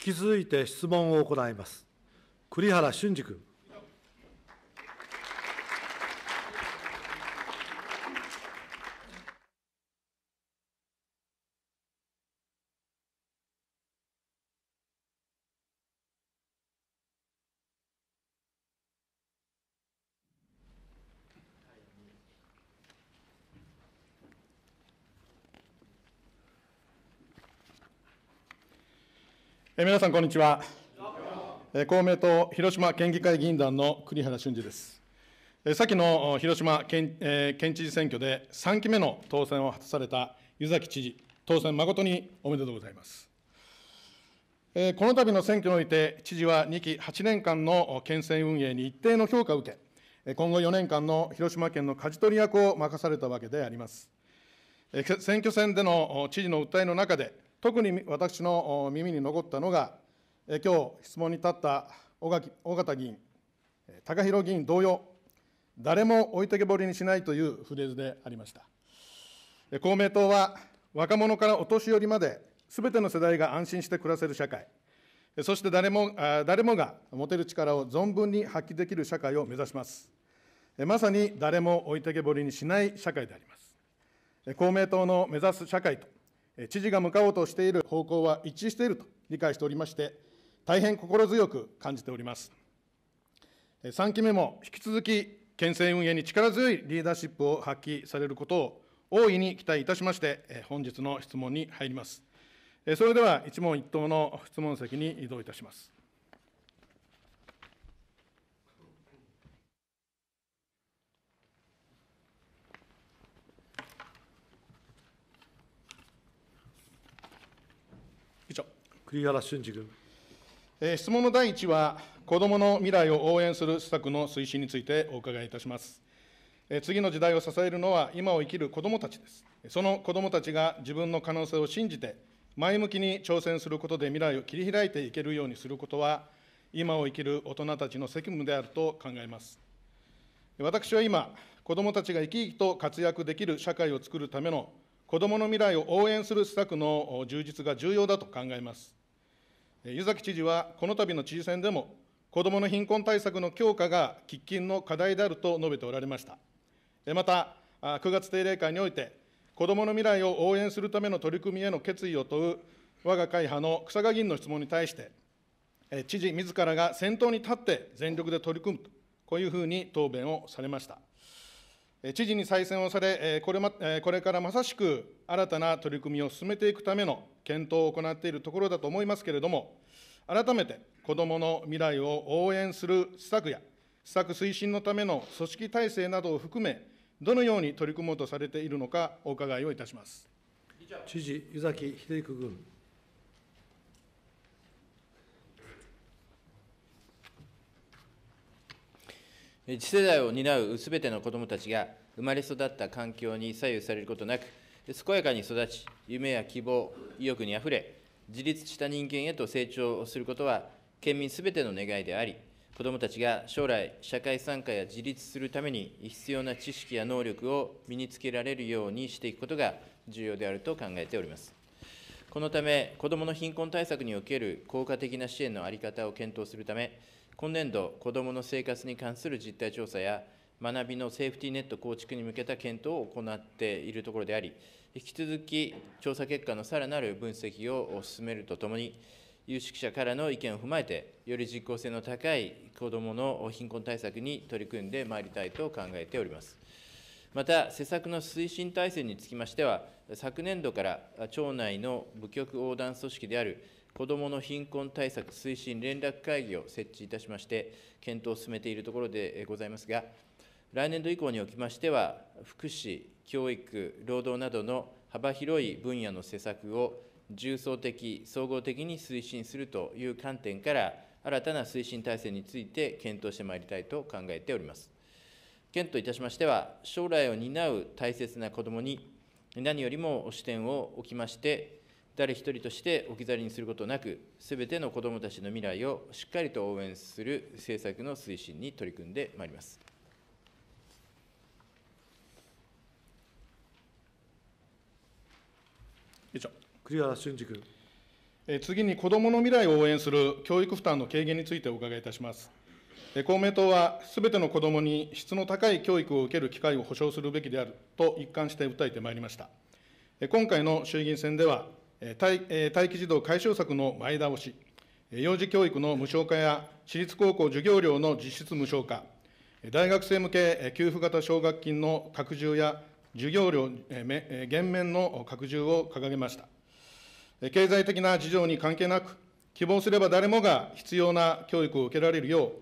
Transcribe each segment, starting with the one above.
き続いて質問を行います。栗原俊二君。え皆さんこんにちはえ公明党広島県議会議員団の栗原俊二ですえ先の広島県,、え県知事選挙で3期目の当選を果たされた湯崎知事当選誠におめでとうございますえこの度の選挙において知事は2期8年間の県政運営に一定の評価を受け今後4年間の広島県の舵取り役を任されたわけであります選挙戦での知事の訴えの中で特に私の耳に残ったのが、今日質問に立った尾形議員、高弘議員同様、誰も置いてけぼりにしないというフレーズでありました。公明党は若者からお年寄りまで、すべての世代が安心して暮らせる社会、そして誰も誰もが持てる力を存分に発揮できる社会を目指します。まさに誰も置いてけぼりにしない社会であります。公明党の目指す社会と知事が向かおうとしている方向は一致していると理解しておりまして、大変心強く感じております。3期目も引き続き、県政運営に力強いリーダーシップを発揮されることを大いに期待いたしまして、本日の質問に入ります。それでは、一問一答の質問席に移動いたします。栗原俊二君。え質問の第一は、子どもの未来を応援する施策の推進についてお伺いいたします。え次の時代を支えるのは、今を生きる子どもたちです。その子どもたちが自分の可能性を信じて、前向きに挑戦することで未来を切り開いていけるようにすることは、今を生きる大人たちの責務であると考えます。私は今、子どもたちが生き生きと活躍できる社会を作るための、子どもの未来を応援する施策の充実が重要だと考えます。湯崎知事は、この度の知事選でも、子どもの貧困対策の強化が喫緊の課題であると述べておられました。また、9月定例会において、子どもの未来を応援するための取り組みへの決意を問う我が会派の草賀議員の質問に対して、知事自らが先頭に立って全力で取り組むと、こういうふうに答弁をされました。知事に再選をされこれ、ま、これからまさしく新たな取り組みを進めていくための検討を行っているところだと思いますけれども、改めて子どもの未来を応援する施策や、施策推進のための組織体制などを含め、どのように取り組もうとされているのか、お伺いをいたします知事、湯崎秀彦君。次世代を担うすべての子どもたちが生まれ育った環境に左右されることなく、健やかに育ち、夢や希望、意欲にあふれ、自立した人間へと成長することは、県民すべての願いであり、子どもたちが将来、社会参加や自立するために必要な知識や能力を身につけられるようにしていくことが重要であると考えております。このため、子どもの貧困対策における効果的な支援の在り方を検討するため、今年度、子どもの生活に関する実態調査や、学びのセーフティーネット構築に向けた検討を行っているところであり、引き続き調査結果のさらなる分析を進めるとともに、有識者からの意見を踏まえて、より実効性の高い子どもの貧困対策に取り組んでまいりたいと考えております。また、施策の推進体制につきましては、昨年度から町内の部局横断組織である子どもの貧困対策推進連絡会議を設置いたしまして、検討を進めているところでございますが、来年度以降におきましては、福祉、教育、労働などの幅広い分野の施策を重層的、総合的に推進するという観点から、新たな推進体制について検討してまいりたいと考えております。検討いたしましては、将来を担う大切な子どもに、何よりも視点を置きまして、誰一人として置き去りにすることなく、すべての子どもたちの未来をしっかりと応援する政策の推進に取り組んでまいります。以上栗原俊二君。え次に子どもの未来を応援する教育負担の軽減についてお伺いいたします。え公明党は、すべての子どもに質の高い教育を受ける機会を保障するべきであると一貫して訴えてまいりました。え今回の衆議院選では、待機児童解消策の前倒し、幼児教育の無償化や私立高校授業料の実質無償化、大学生向け給付型奨学金の拡充や、授業料減免の拡充を掲げました。経済的な事情に関係なく、希望すれば誰もが必要な教育を受けられるよう、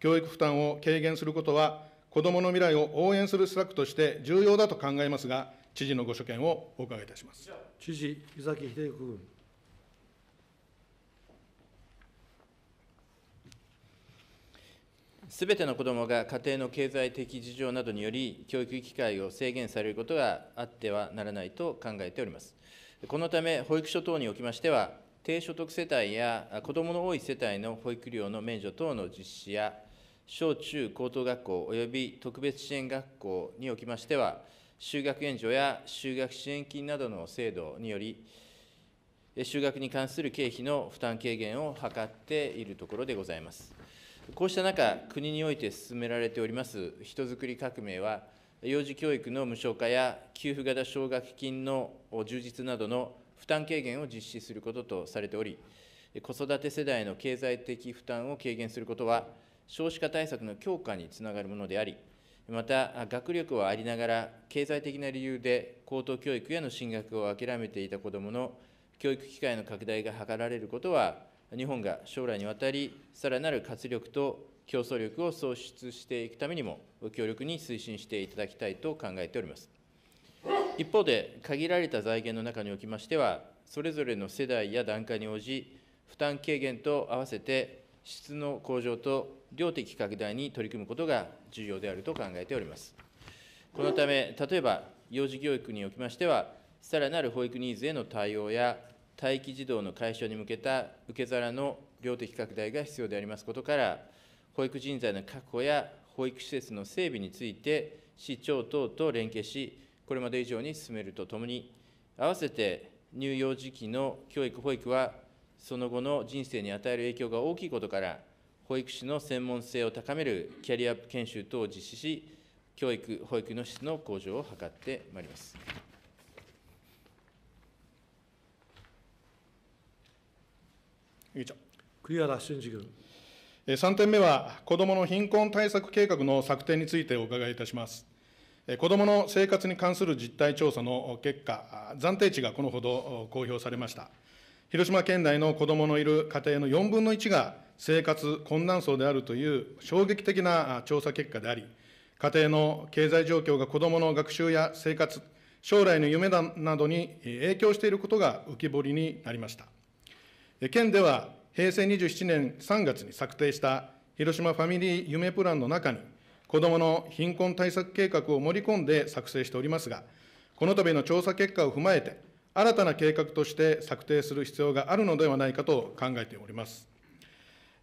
教育負担を軽減することは、子どもの未来を応援する施策として重要だと考えますが、知事のご所見をお伺いいたします。知事、崎秀幸君。すべての子どもが家庭の経済的事情などにより、教育機会を制限されることがあってはならないと考えております。このため、保育所等におきましては、低所得世帯や子どもの多い世帯の保育料の免除等の実施や、小中高等学校および特別支援学校におきましては、就学援助や就学支援金などの制度により、就学に関する経費の負担軽減を図っているところでございます。こうした中、国において進められております人づくり革命は、幼児教育の無償化や給付型奨学金の充実などの負担軽減を実施することとされており、子育て世代の経済的負担を軽減することは、少子化対策の強化につながるものであり、また学力はありながら経済的な理由で高等教育への進学を諦めていた子どもの教育機会の拡大が図られることは日本が将来にわたりさらなる活力と競争力を創出していくためにも強力に推進していただきたいと考えております一方で限られた財源の中におきましてはそれぞれの世代や段階に応じ負担軽減と合わせて質の向上と量的拡大に取り組むことが重要であると考えております。このため、例えば幼児教育におきましては、さらなる保育ニーズへの対応や、待機児童の解消に向けた受け皿の量的拡大が必要でありますことから、保育人材の確保や保育施設の整備について、市長等と連携し、これまで以上に進めるとともに、併せて乳幼児期の教育・保育はその後の人生に与える影響が大きいことから、保育士の専門性を高めるキャリアアップ研修等を実施し、教育・保育の質の向上を図ってまいります。栗原俊二君。3点目は、子どもの貧困対策計画の策定についてお伺いいたします。子どもの生活に関する実態調査の結果、暫定値がこのほど公表されました。広島県内の子どものいる家庭の4分の1が生活困難層であるという衝撃的な調査結果であり、家庭の経済状況が子どもの学習や生活、将来の夢などに影響していることが浮き彫りになりました。県では平成27年3月に策定した広島ファミリー夢プランの中に、子どもの貧困対策計画を盛り込んで作成しておりますが、この度の調査結果を踏まえて、新たな計画として策定する必要があるのではないかと考えております。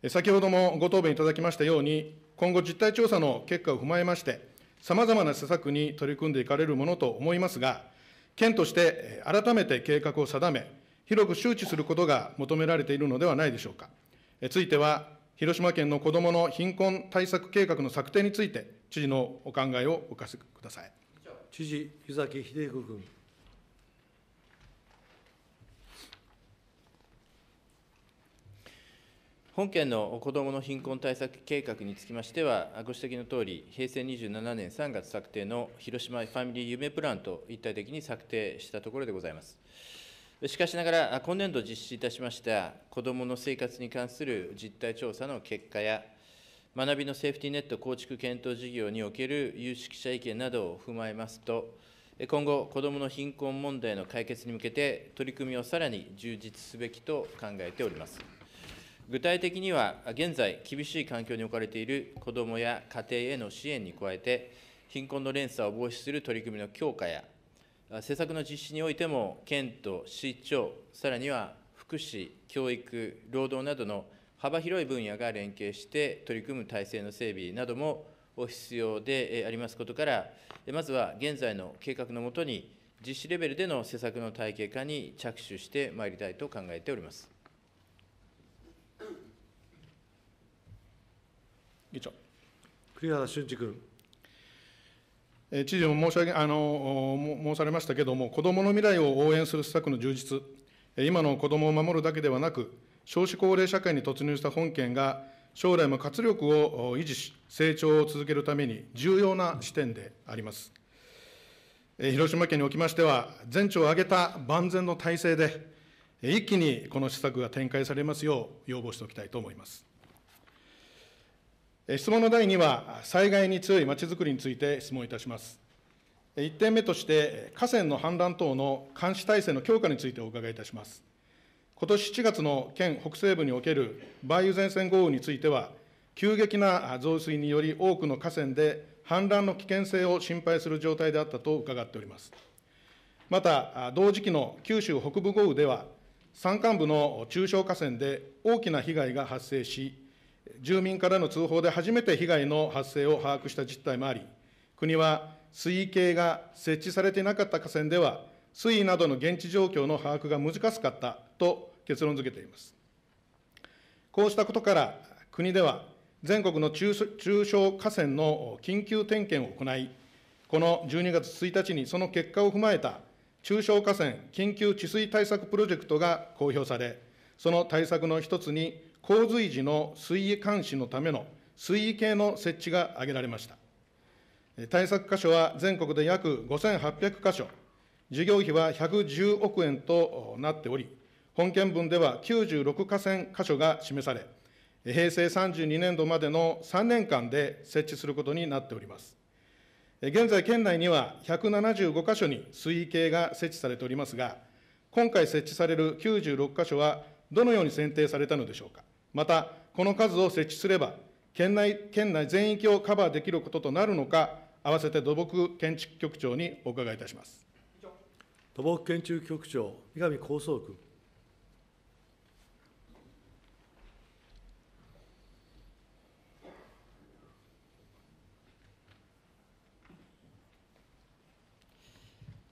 先ほどもご答弁いただきましたように、今後、実態調査の結果を踏まえまして、さまざまな施策に取り組んでいかれるものと思いますが、県として改めて計画を定め、広く周知することが求められているのではないでしょうか。ついては、広島県の子どもの貧困対策計画の策定について、知事のお考えをお聞かせください。知事、湯崎秀彦君。本県の子どもの貧困対策計画につきましては、ご指摘のとおり、平成27年3月策定の広島ファミリー夢プランと一体的に策定したところでございます。しかしながら、今年度実施いたしました子どもの生活に関する実態調査の結果や、学びのセーフティーネット構築検討事業における有識者意見などを踏まえますと、今後、子どもの貧困問題の解決に向けて、取り組みをさらに充実すべきと考えております。具体的には、現在、厳しい環境に置かれている子どもや家庭への支援に加えて、貧困の連鎖を防止する取り組みの強化や、政策の実施においても、県と市長、さらには福祉、教育、労働などの幅広い分野が連携して取り組む体制の整備なども必要でありますことから、まずは現在の計画のもとに、実施レベルでの施策の体系化に着手してまいりたいと考えております。議長。栗原俊二君。知事も申し上げあの申されましたけれども、子どもの未来を応援する施策の充実、今の子どもを守るだけではなく、少子高齢社会に突入した本県が、将来も活力を維持し、成長を続けるために重要な視点であります。広島県におきましては、全庁を挙げた万全の体制で、一気にこの施策が展開されますよう要望しておきたいと思います。質問の第2は、災害に強いまちづくりについて質問いたします。1点目として、河川の氾濫等の監視体制の強化についてお伺いいたします。今年7月の県北西部における梅雨前線豪雨については、急激な増水により多くの河川で氾濫の危険性を心配する状態であったと伺っております。また、同時期の九州北部豪雨では、山間部の中小河川で大きな被害が発生し、住民からの通報で初めて被害の発生を把握した実態もあり、国は水位計が設置されていなかった河川では、水位などの現地状況の把握が難しかったと結論づけています。こうしたことから、国では全国の中小河川の緊急点検を行い、この12月1日にその結果を踏まえた中小河川緊急治水対策プロジェクトが公表され、その対策の一つに、洪水時の水位監視のための水位計の設置が挙げられました。対策箇所は全国で約5800箇所、事業費は110億円となっており、本件分では96河川箇所が示され、平成32年度までの3年間で設置することになっております。現在、県内には175箇所に水位計が設置されておりますが、今回設置される96箇所は、どのように選定されたのでしょうか。また、この数を設置すれば、県内県内全域をカバーできることとなるのか、合わせて土木建築局長にお伺いいたします。土木建築局長、三上幸三君。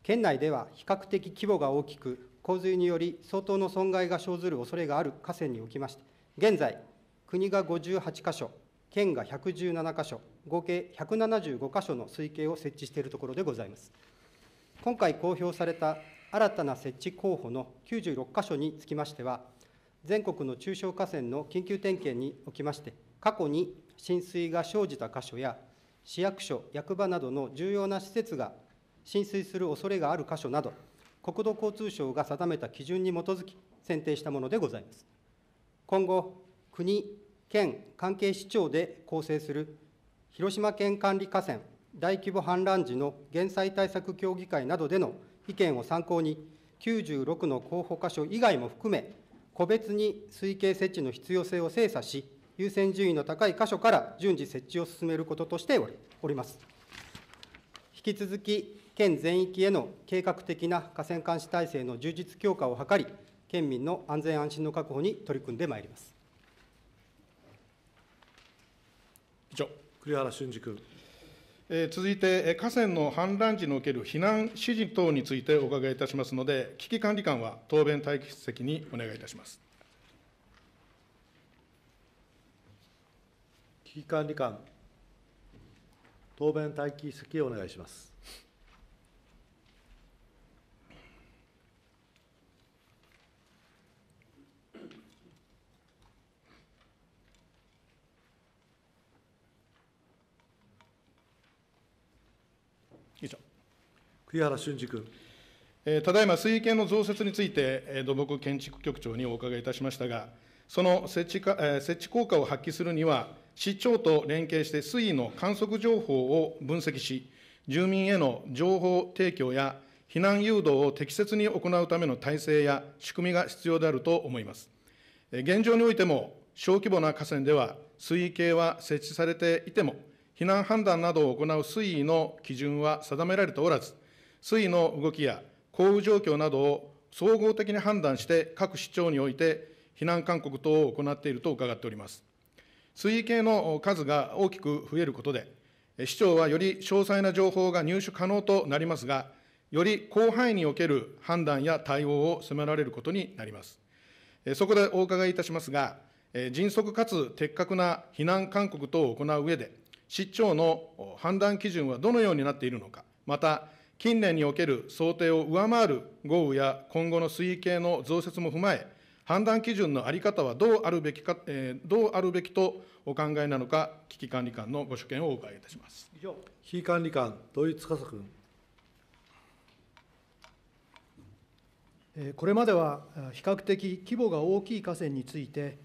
県内では比較的規模が大きく、洪水により相当の損害が生ずる恐れがある河川におきまして、現在、国が58箇所、県が117箇所、合計175箇所の推計を設置しているところでございます。今回公表された新たな設置候補の96箇所につきましては、全国の中小河川の緊急点検におきまして、過去に浸水が生じた箇所や、市役所、役場などの重要な施設が浸水する恐れがある箇所など、国土交通省が定めた基準に基づき選定したものでございます。今後、国、県、関係市長で構成する広島県管理河川大規模氾濫時の減災対策協議会などでの意見を参考に、96の候補箇所以外も含め、個別に推計設置の必要性を精査し、優先順位の高い箇所から順次設置を進めることとしております。引き続き、県全域への計画的な河川監視体制の充実強化を図り、県民の安全安心の確保に取り組んでまいります。以上、栗原俊二君。え続いて、河川の氾濫時における避難指示等についてお伺いいたしますので、危機管理官は答弁待機席にお願いいたします。危機管理官、答弁待機席をお願いします。以上。栗原俊二君。えただいま水位計の増設について、え土木建築局長にお伺いいたしましたが、その設置か、え設置効果を発揮するには、市長と連携して水位の観測情報を分析し、住民への情報提供や避難誘導を適切に行うための体制や仕組みが必要であると思います。現状においても、小規模な河川では水位計は設置されていても、避難判断などを行う水位の基準は定められておらず、水位の動きや降雨状況などを総合的に判断して、各市町において避難勧告等を行っていると伺っております。水位計の数が大きく増えることで、市長はより詳細な情報が入手可能となりますが、より広範囲における判断や対応を迫られることになります。そこでお伺いいたしますが、迅速かつ的確な避難勧告等を行う上で、市長の判断基準はどのようになっているのか、また、近年における想定を上回る豪雨や今後の水位計の増設も踏まえ、判断基準のあり方はどうあるべきか、えー、どうあるべきとお考えなのか、危機管理官のご所見をお伺いいたします以上危機管理官、土井司君。これまでは比較的規模が大きい河川について、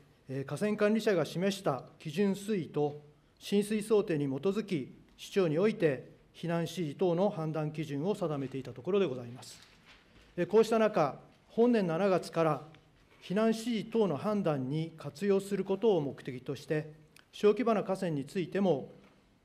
河川管理者が示した基準水位と浸水想定に基づき、市長において避難指示等の判断基準を定めていたところでございます。こうした中、本年7月から避難指示等の判断に活用することを目的として、小規模な河川についても、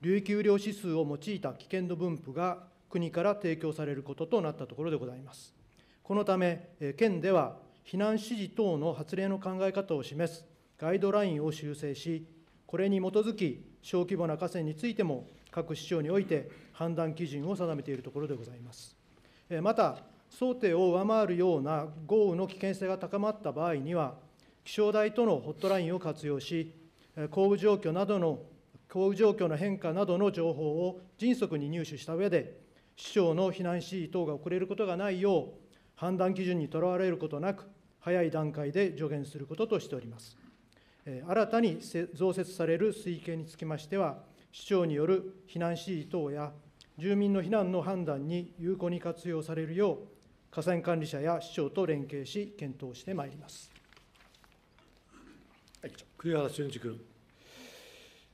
流域雨量指数を用いた危険度分布が国から提供されることとなったところでございます。このため、県では避難指示等の発令の考え方を示すガイドラインを修正し、これに基づき、小規模な河川についても、各市町において判断基準を定めているところでございます。また、想定を上回るような豪雨の危険性が高まった場合には、気象台とのホットラインを活用し、降雨状況などの降雨状況の変化などの情報を迅速に入手した上で、市長の避難指示等が遅れることがないよう、判断基準にとらわれることなく、早い段階で助言することとしております。新たに増設される水位計につきましては、市長による避難指示等や、住民の避難の判断に有効に活用されるよう、河川管理者や市長と連携し、検討してまいります。栗原俊二君。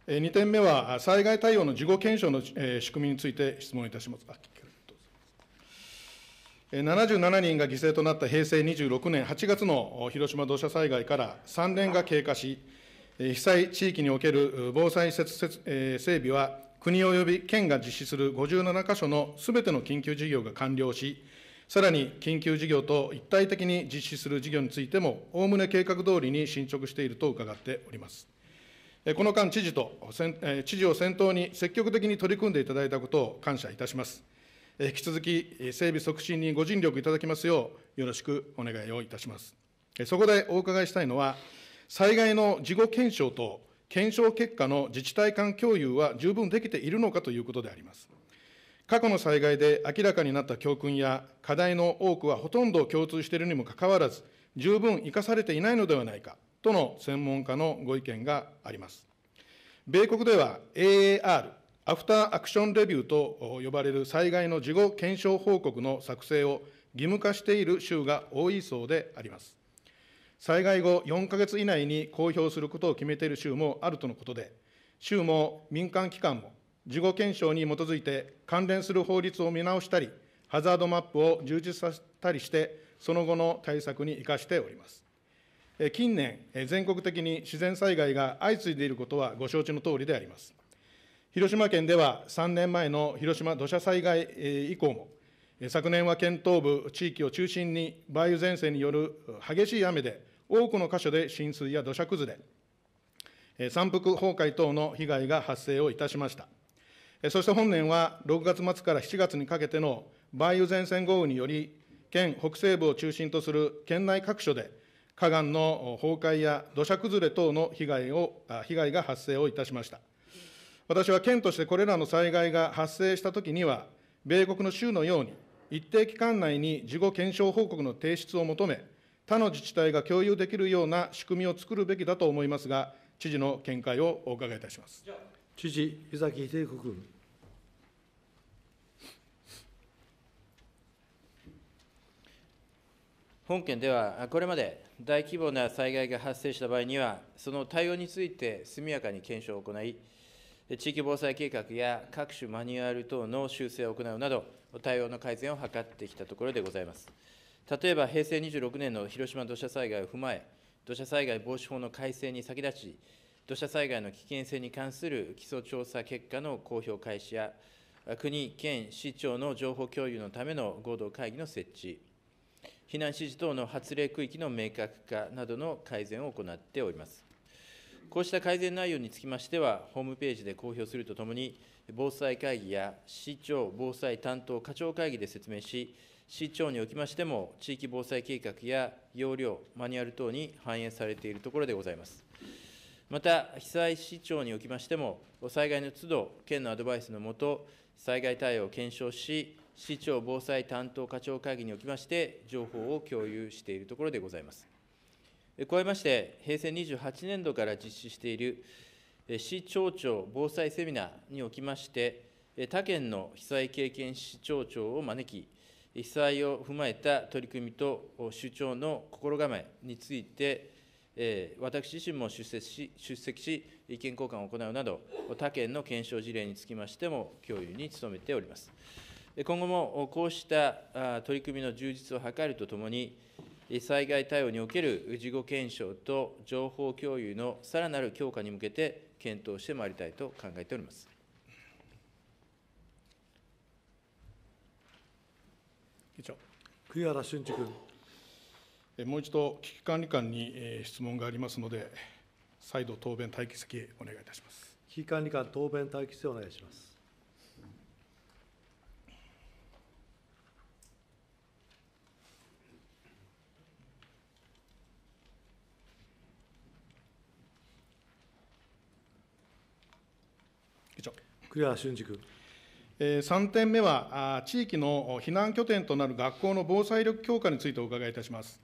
2点目は、災害対応の事後検証の仕組みについて質問いたします。77人が犠牲となった平成26年8月の広島土砂災害から3年が経過し、被災地域における防災設整備は、国及び県が実施する57か所のすべての緊急事業が完了し、さらに緊急事業と一体的に実施する事業についても、おおむね計画通りに進捗していると伺っております。この間、知事と、知事を先頭に積極的に取り組んでいただいたことを感謝いたします。引き続き整備促進にご尽力いただきますよう、よろしくお願いをいたします。そこでお伺いしたいのは、災害の事後検証と検証結果の自治体間共有は十分できているのかということであります。過去の災害で明らかになった教訓や課題の多くはほとんど共通しているにもかかわらず、十分生かされていないのではないかとの専門家のご意見があります。米国では AAR、アフターアクションレビューと呼ばれる災害の事後検証報告の作成を義務化している州が多いそうであります。災害後4か月以内に公表することを決めている州もあるとのことで、州も民間機関も事後検証に基づいて関連する法律を見直したり、ハザードマップを充実させたりして、その後の対策に生かしております。近年、全国的に自然災害が相次いでいることはご承知のとおりであります。広島県では3年前の広島土砂災害以降も、昨年は県東部地域を中心に、梅雨前線による激しい雨で、多くの箇所で浸水や土砂崩れ、山腹崩壊等の被害が発生をいたしました。そして本年は6月末から7月にかけての梅雨前線豪雨により、県北西部を中心とする県内各所で、河岸の崩壊や土砂崩れ等の被害を被害が発生をいたしました。私は県としてこれらの災害が発生したときには、米国の州のように、一定期間内に事後検証報告の提出を求め、他の自治体が共有できるような仕組みを作るべきだと思いますが、知事の見解をお伺いいたします。知事、湯崎秀子君。本県では、これまで大規模な災害が発生した場合には、その対応について速やかに検証を行い、地域防災計画や各種マニュアル等の修正を行うなど、対応の改善を図ってきたところでございます。例えば、平成26年の広島土砂災害を踏まえ、土砂災害防止法の改正に先立ち、土砂災害の危険性に関する基礎調査結果の公表開始や、国、県、市長の情報共有のための合同会議の設置、避難指示等の発令区域の明確化などの改善を行っております。こうした改善内容につきましては、ホームページで公表するとともに、防災会議や市長防災担当課長会議で説明し、市長におきましても、地域防災計画や要領、マニュアル等に反映されているところでございます。また、被災市長におきましても、災害の都度、県のアドバイスのもと、災害対応を検証し、市長防災担当課長会議におきまして、情報を共有しているところでございます。加えまして、平成28年度から実施している市町長防災セミナーにおきまして、他県の被災経験市町長を招き、被災を踏まえた取り組みと主張の心構えについて、私自身も出席し、出席し意見交換を行うなど、他県の検証事例につきましても共有に努めております。今後もこうした取り組みの充実を図るとともに、災害対応における事後検証と情報共有のさらなる強化に向けて検討してまいりたいと考えております。議長栗原俊二君。もう一度、危機管理官に質問がありますので、再度、答弁待機席お願いいたします。危機管理官、答弁待機席お願いします。栗原俊二君。3点目は、地域の避難拠点となる学校の防災力強化についてお伺いいたします。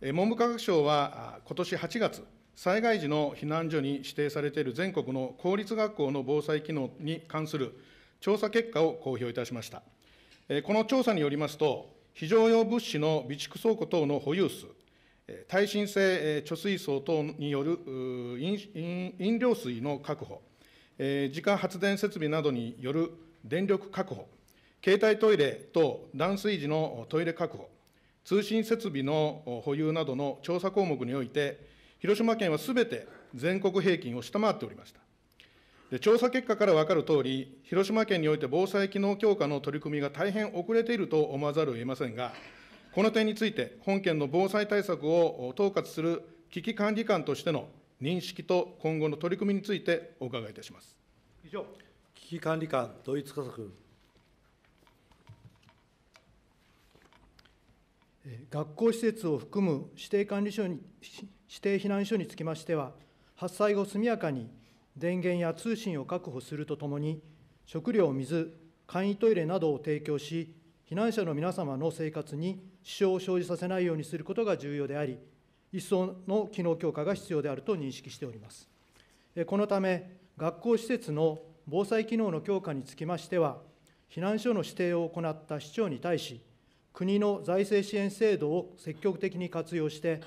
文部科学省は、ことし8月、災害時の避難所に指定されている全国の公立学校の防災機能に関する調査結果を公表いたしました。この調査によりますと、非常用物資の備蓄倉庫等の保有数、耐震性貯水槽等による飲料水の確保、自家発電設備などによる電力確保、携帯トイレ等断水時のトイレ確保、通信設備の保有などの調査項目において、広島県はすべて全国平均を下回っておりました。で調査結果から分かるとおり、広島県において防災機能強化の取り組みが大変遅れていると思わざるを得ませんが、この点について、本県の防災対策を統括する危機管理官としての認識と今後の取り組みについてお伺いいたします以上、危機管理官、イツ家族。学校施設を含む指定管理所に指定避難所につきましては、発災後、速やかに電源や通信を確保するとともに、食料、水、簡易トイレなどを提供し、避難者の皆様の生活に支障を生じさせないようにすることが重要であり、一層の機能強化が必要であると認識しております。このため、学校施設の防災機能の強化につきましては、避難所の指定を行った市長に対し、国の財政支援制度を積極的に活用して、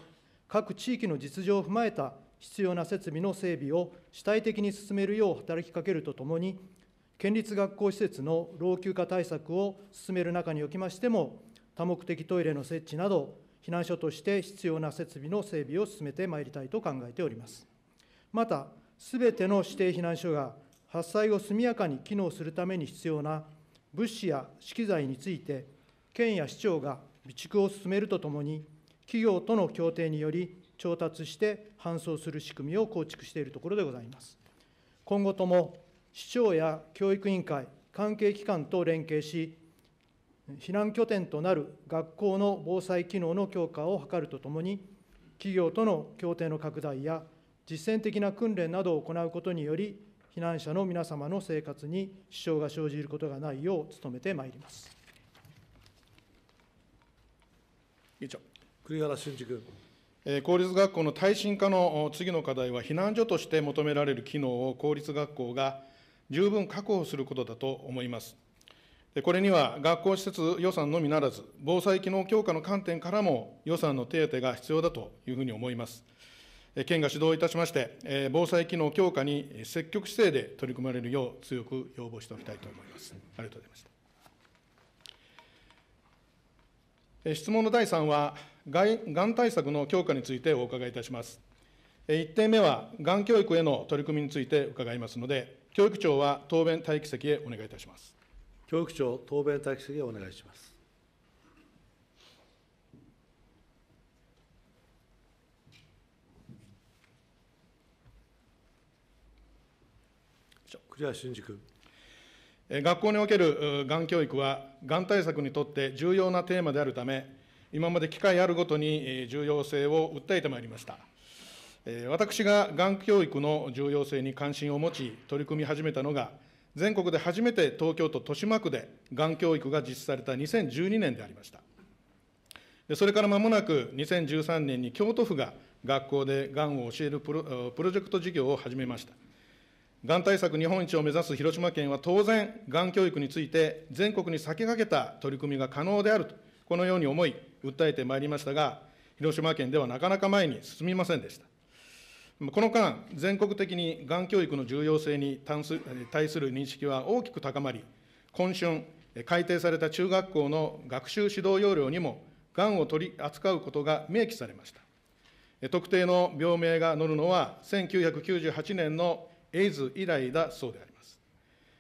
各地域の実情を踏まえた必要な設備の整備を主体的に進めるよう働きかけるとともに、県立学校施設の老朽化対策を進める中におきましても、多目的トイレの設置など、避難所として必要な設備の整備を進めてまいりたいと考えております。また、すべての指定避難所が発災後速やかに機能するために必要な物資や資機材について、県や市長が備蓄を進めるとともに、企業との協定により調達して搬送する仕組みを構築しているところでございます。今後とも市長や教育委員会、関係機関と連携し、避難拠点となる学校の防災機能の強化を図るとともに、企業との協定の拡大や実践的な訓練などを行うことにより、避難者の皆様の生活に支障が生じることがないよう努めてまいります。長栗原俊二君。公立学校の耐震化の次の課題は、避難所として求められる機能を公立学校が十分確保することだと思います。これには学校施設予算のみならず、防災機能強化の観点からも予算の手当が必要だというふうに思います。県が主導いたしまして、防災機能強化に積極姿勢で取り組まれるよう強く要望しておきたいと思います。ありがとうございました。質問の第3は、がん対策の強化についてお伺いいたします。1点目は、がん教育への取り組みについて伺いますので、教育長は答弁待機席へお願いいたします。教育長、答弁待機席をお願いします。栗原俊二君。学校におけるがん教育は、がん対策にとって重要なテーマであるため、今まで機会あるごとに重要性を訴えてまいりました。私ががん教育の重要性に関心を持ち、取り組み始めたのが、全国で初めて東京都豊島区でがん教育が実施された2012年でありました。それから間もなく2013年に京都府が学校でがんを教えるプロプロジェクト事業を始めました。がん対策日本一を目指す広島県は当然、がん教育について全国に先駆けた取り組みが可能であると、このように思い、訴えてまいりましたが、広島県ではなかなか前に進みませんでした。この間、全国的にがん教育の重要性に対する認識は大きく高まり、今春、改定された中学校の学習指導要領にも、がんを取り扱うことが明記されました。特定の病名が載るのは、1998年のエイズ以来だそうであり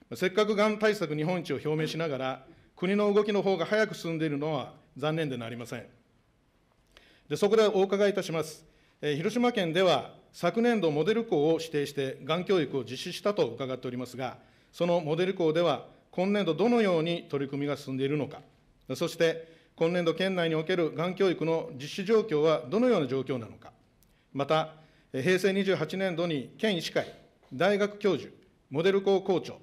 ます。せっかくがん対策日本一を表明しながら、国の動きの方が早く進んでいるのは残念でなりません。でそこでお伺いいたします。広島県では昨年度モデル校を指定してがん教育を実施したと伺っておりますが、そのモデル校では、今年度どのように取り組みが進んでいるのか、そして今年度県内におけるがん教育の実施状況はどのような状況なのか、また、平成28年度に県医師会、大学教授、モデル校校長、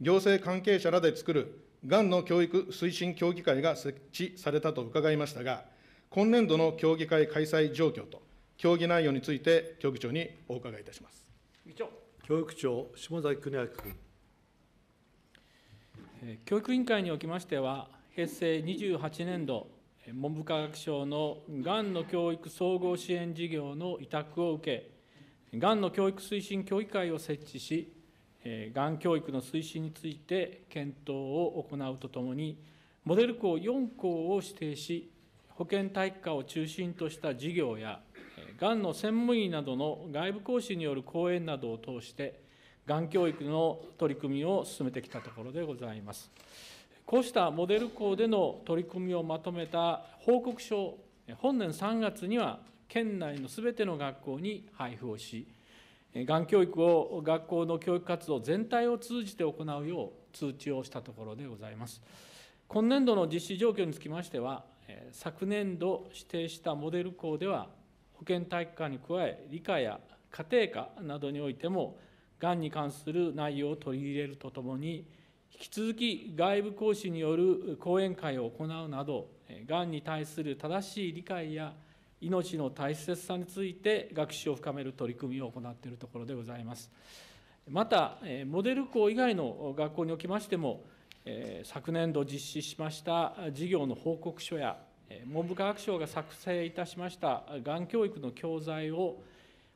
行政関係者らで作るがんの教育推進協議会が設置されたと伺いましたが、今年度の協議会開催状況と、協議内容について、教育長にお伺いいたします。議長教育長、下崎邦明君。教育委員会におきましては、平成28年度、文部科学省のがんの教育総合支援事業の委託を受け、がんの教育推進協議会を設置し、がん教育の推進について検討を行うとともに、モデル校4校を指定し、保健体育科を中心とした事業やがんの専務医などの外部講師による講演などを通して、がん教育の取り組みを進めてきたところでございます。こうしたモデル校での取り組みをまとめた報告書を本年3月には県内のすべての学校に配布をし、がん教育を学校の教育活動全体を通じて行うよう通知をしたところでございます。今年度の実施状況につきましては、昨年度指定したモデル校では保健体育館に加え理科や家庭科などにおいてもがんに関する内容を取り入れるとともに引き続き外部講師による講演会を行うなどがんに対する正しい理解や命の大切さについて学習を深める取り組みを行っているところでございますまたモデル校以外の学校におきましても昨年度実施しました事業の報告書や文部科学省が作成いたしましたがん教育の教材を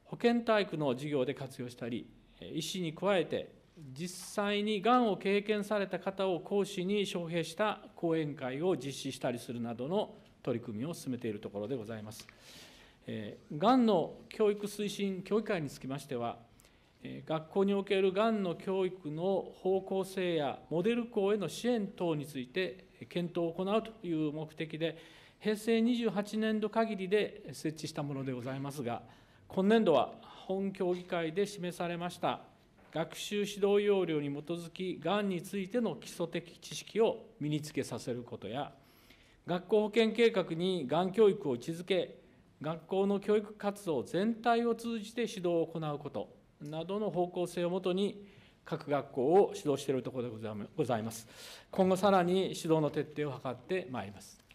保健体育の授業で活用したり医師に加えて実際にがんを経験された方を講師に招聘した講演会を実施したりするなどの取り組みを進めているところでございます。がんの教育推進協議会につきましては学校におけるがんの教育の方向性やモデル校への支援等について検討を行うという目的で平成28年度限りで設置したものでございますが、今年度は本協議会で示されました学習指導要領に基づき、がんについての基礎的知識を身につけさせることや、学校保健計画にがん教育を位置づけ、学校の教育活動全体を通じて指導を行うことなどの方向性をもとに、各学校を指導しているところでございます。今後さらに指導の徹底を図ってまいります。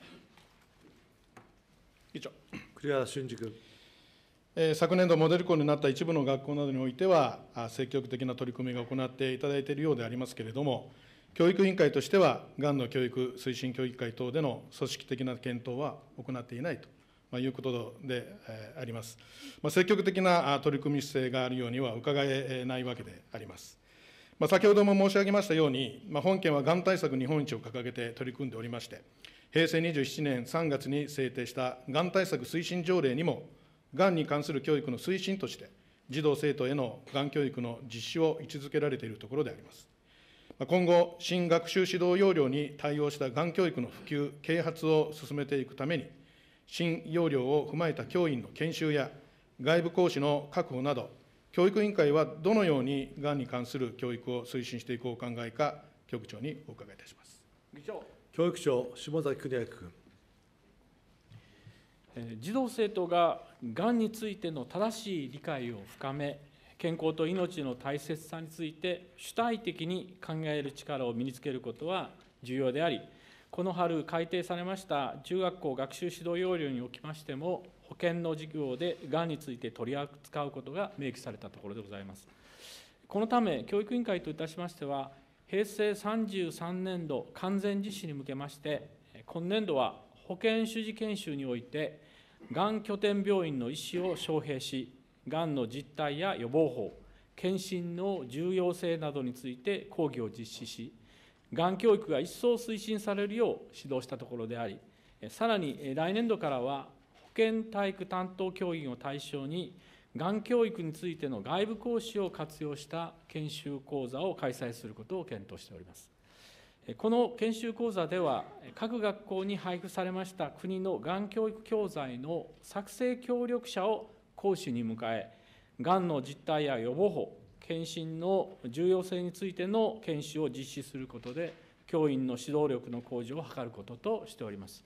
栗原俊二君。昨年度、モデル校になった一部の学校などにおいては、積極的な取り組みが行っていただいているようでありますけれども、教育委員会としては、がんの教育推進協議会等での組織的な検討は行っていないということであります。まあ、積極的な取り組み姿勢があるようには伺えないわけであります。まあ、先ほども申し上げましたように、まあ、本県はがん対策日本一を掲げて取り組んでおりまして、平成27年3月に制定したがん対策推進条例にも、がんに関する教育の推進として、児童・生徒へのがん教育の実施を位置づけられているところであります。今後、新学習指導要領に対応したがん教育の普及、啓発を進めていくために、新要領を踏まえた教員の研修や、外部講師の確保など、教育委員会はどのようにがんに関する教育を推進していくお考えか、局長にお伺いいたします。議長教育長、下崎邦明君。児童生徒ががんについての正しい理解を深め、健康と命の大切さについて主体的に考える力を身につけることは重要であり、この春改定されました中学校学習指導要領におきましても、保険の授業でがんについて取り扱うことが明記されたところでございます。このため、教育委員会といたしましては、平成33年度完全実施に向けまして、今年度は保健主事研修において、がん拠点病院の医師を招聘し、がんの実態や予防法、検診の重要性などについて講義を実施し、がん教育が一層推進されるよう指導したところであり、さらに来年度からは保健体育担当教員を対象に、がん教育についての外部講師を活用した研修講座を開催することを検討しておりますこの研修講座では各学校に配布されました国のがん教育教材の作成協力者を講師に迎えがんの実態や予防法検診の重要性についての研修を実施することで教員の指導力の向上を図ることとしております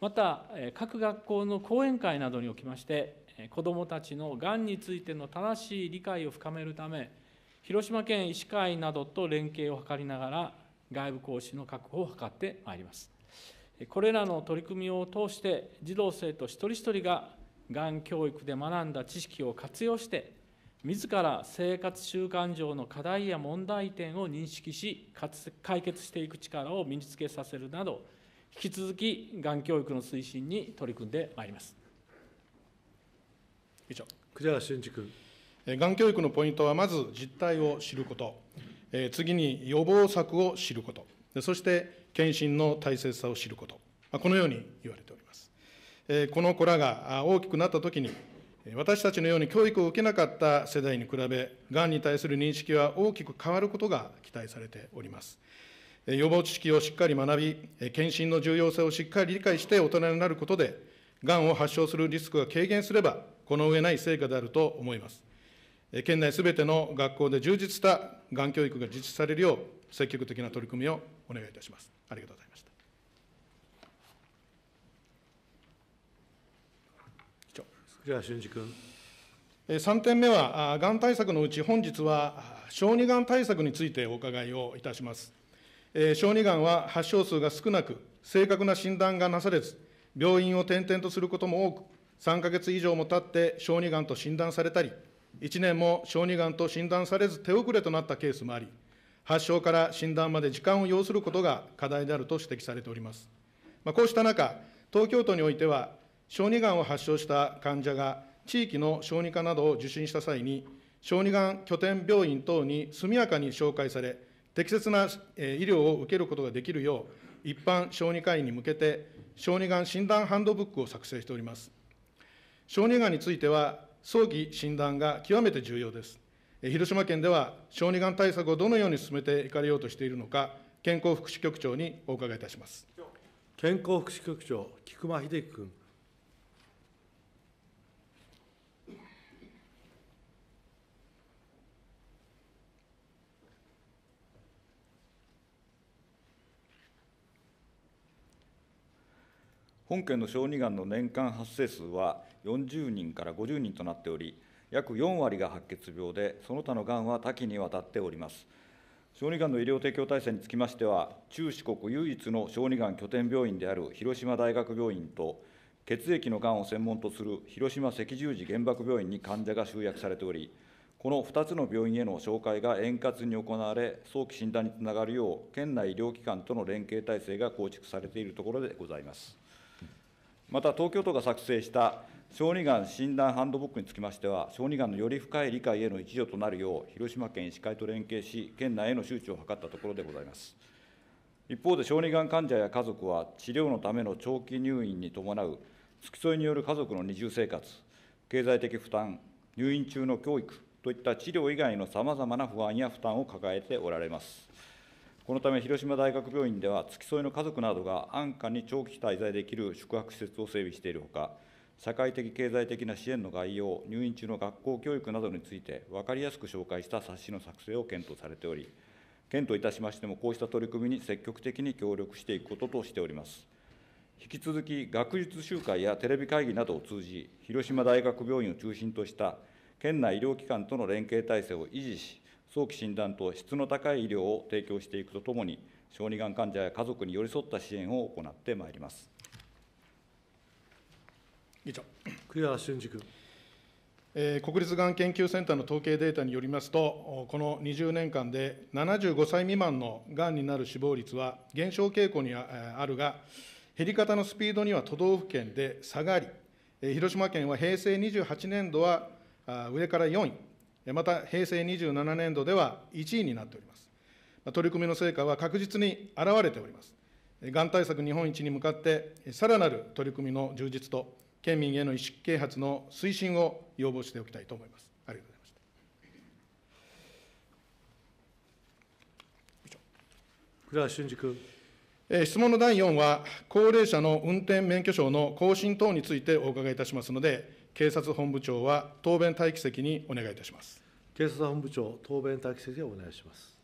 また各学校の講演会などにおきまして子どもたちのがんについての正しい理解を深めるため広島県医師会などと連携を図りながら外部講師の確保を図ってまいりますこれらの取り組みを通して児童生徒一人一人ががん教育で学んだ知識を活用して自ら生活習慣上の課題や問題点を認識し解決していく力を身につけさせるなど引き続きがん教育の推進に取り組んでまいります以上。藤原俊二君。がん教育のポイントは、まず実態を知ること、次に予防策を知ること、そして検診の大切さを知ること、このように言われております。この子らが大きくなったときに、私たちのように教育を受けなかった世代に比べ、がんに対する認識は大きく変わることが期待されております。予防知識をしっかり学び、検診の重要性をしっかり理解して大人になることで、がんを発症するリスクが軽減すれば、この上ない成果であると思います。県内すべての学校で充実したがん教育が実施されるよう、積極的な取り組みをお願いいたします。ありがとうございました。じゃあ、俊二君。3点目は、がん対策のうち、本日は小児がん対策についてお伺いをいたします。小児がんは発症数が少なく、正確な診断がなされず、病院を転々とすることも多く、3か月以上も経って小児がんと診断されたり、1年も小児がんと診断されず手遅れとなったケースもあり、発症から診断まで時間を要することが課題であると指摘されております。まあ、こうした中、東京都においては、小児がんを発症した患者が地域の小児科などを受診した際に、小児がん拠点病院等に速やかに紹介され、適切な医療を受けることができるよう、一般小児科医に向けて、小児がん診断ハンドブックを作成しております。小児がんについては、早期診断が極めて重要です。広島県では、小児がん対策をどのように進めていかれようとしているのか、健康福祉局長にお伺いいたします。健康福祉局長、菊間秀樹君。本県の小児がんの年間発生数は40人から50人となっており、約4割が白血病で、その他のがんは多岐にわたっております。小児がんの医療提供体制につきましては、中四国唯一の小児がん拠点病院である広島大学病院と、血液のがんを専門とする広島赤十字原爆病院に患者が集約されており、この2つの病院への紹介が円滑に行われ、早期診断につながるよう、県内医療機関との連携体制が構築されているところでございます。また、東京都が作成した小児がん診断ハンドブックにつきましては、小児がんのより深い理解への一助となるよう、広島県医師会と連携し、県内への周知を図ったところでございます。一方で、小児がん患者や家族は、治療のための長期入院に伴う、付き添いによる家族の二重生活、経済的負担、入院中の教育といった治療以外のさまざまな不安や負担を抱えておられます。このため、広島大学病院では、付き添いの家族などが安価に長期滞在できる宿泊施設を整備しているほか、社会的、経済的な支援の概要、入院中の学校教育などについて、分かりやすく紹介した冊子の作成を検討されており、検討いたしましても、こうした取り組みに積極的に協力していくこととしております。引き続き、学術集会やテレビ会議などを通じ、広島大学病院を中心とした県内医療機関との連携体制を維持し、早期診断と質の高い医療を提供していくとともに、小児がん患者や家族に寄り添った支援を行ってまいります。栗原俊二君。国立がん研究センターの統計データによりますと、この20年間で75歳未満のがんになる死亡率は減少傾向にあるが、減り方のスピードには都道府県で下がり、広島県は平成28年度は上から4位、また平成27年度では1位になっております。取り組みの成果は確実に表れております。がん対策日本一に向かって、さらなる取り組みの充実と、県民への意識啓発の推進を要望しておきたいと思います。ありがとうございました。倉橋俊二君。質問の第4は、高齢者の運転免許証の更新等についてお伺いいたしますので、警察本部長は答弁待機席にお願いいたします。警察本部長、答弁待機席をお願いします。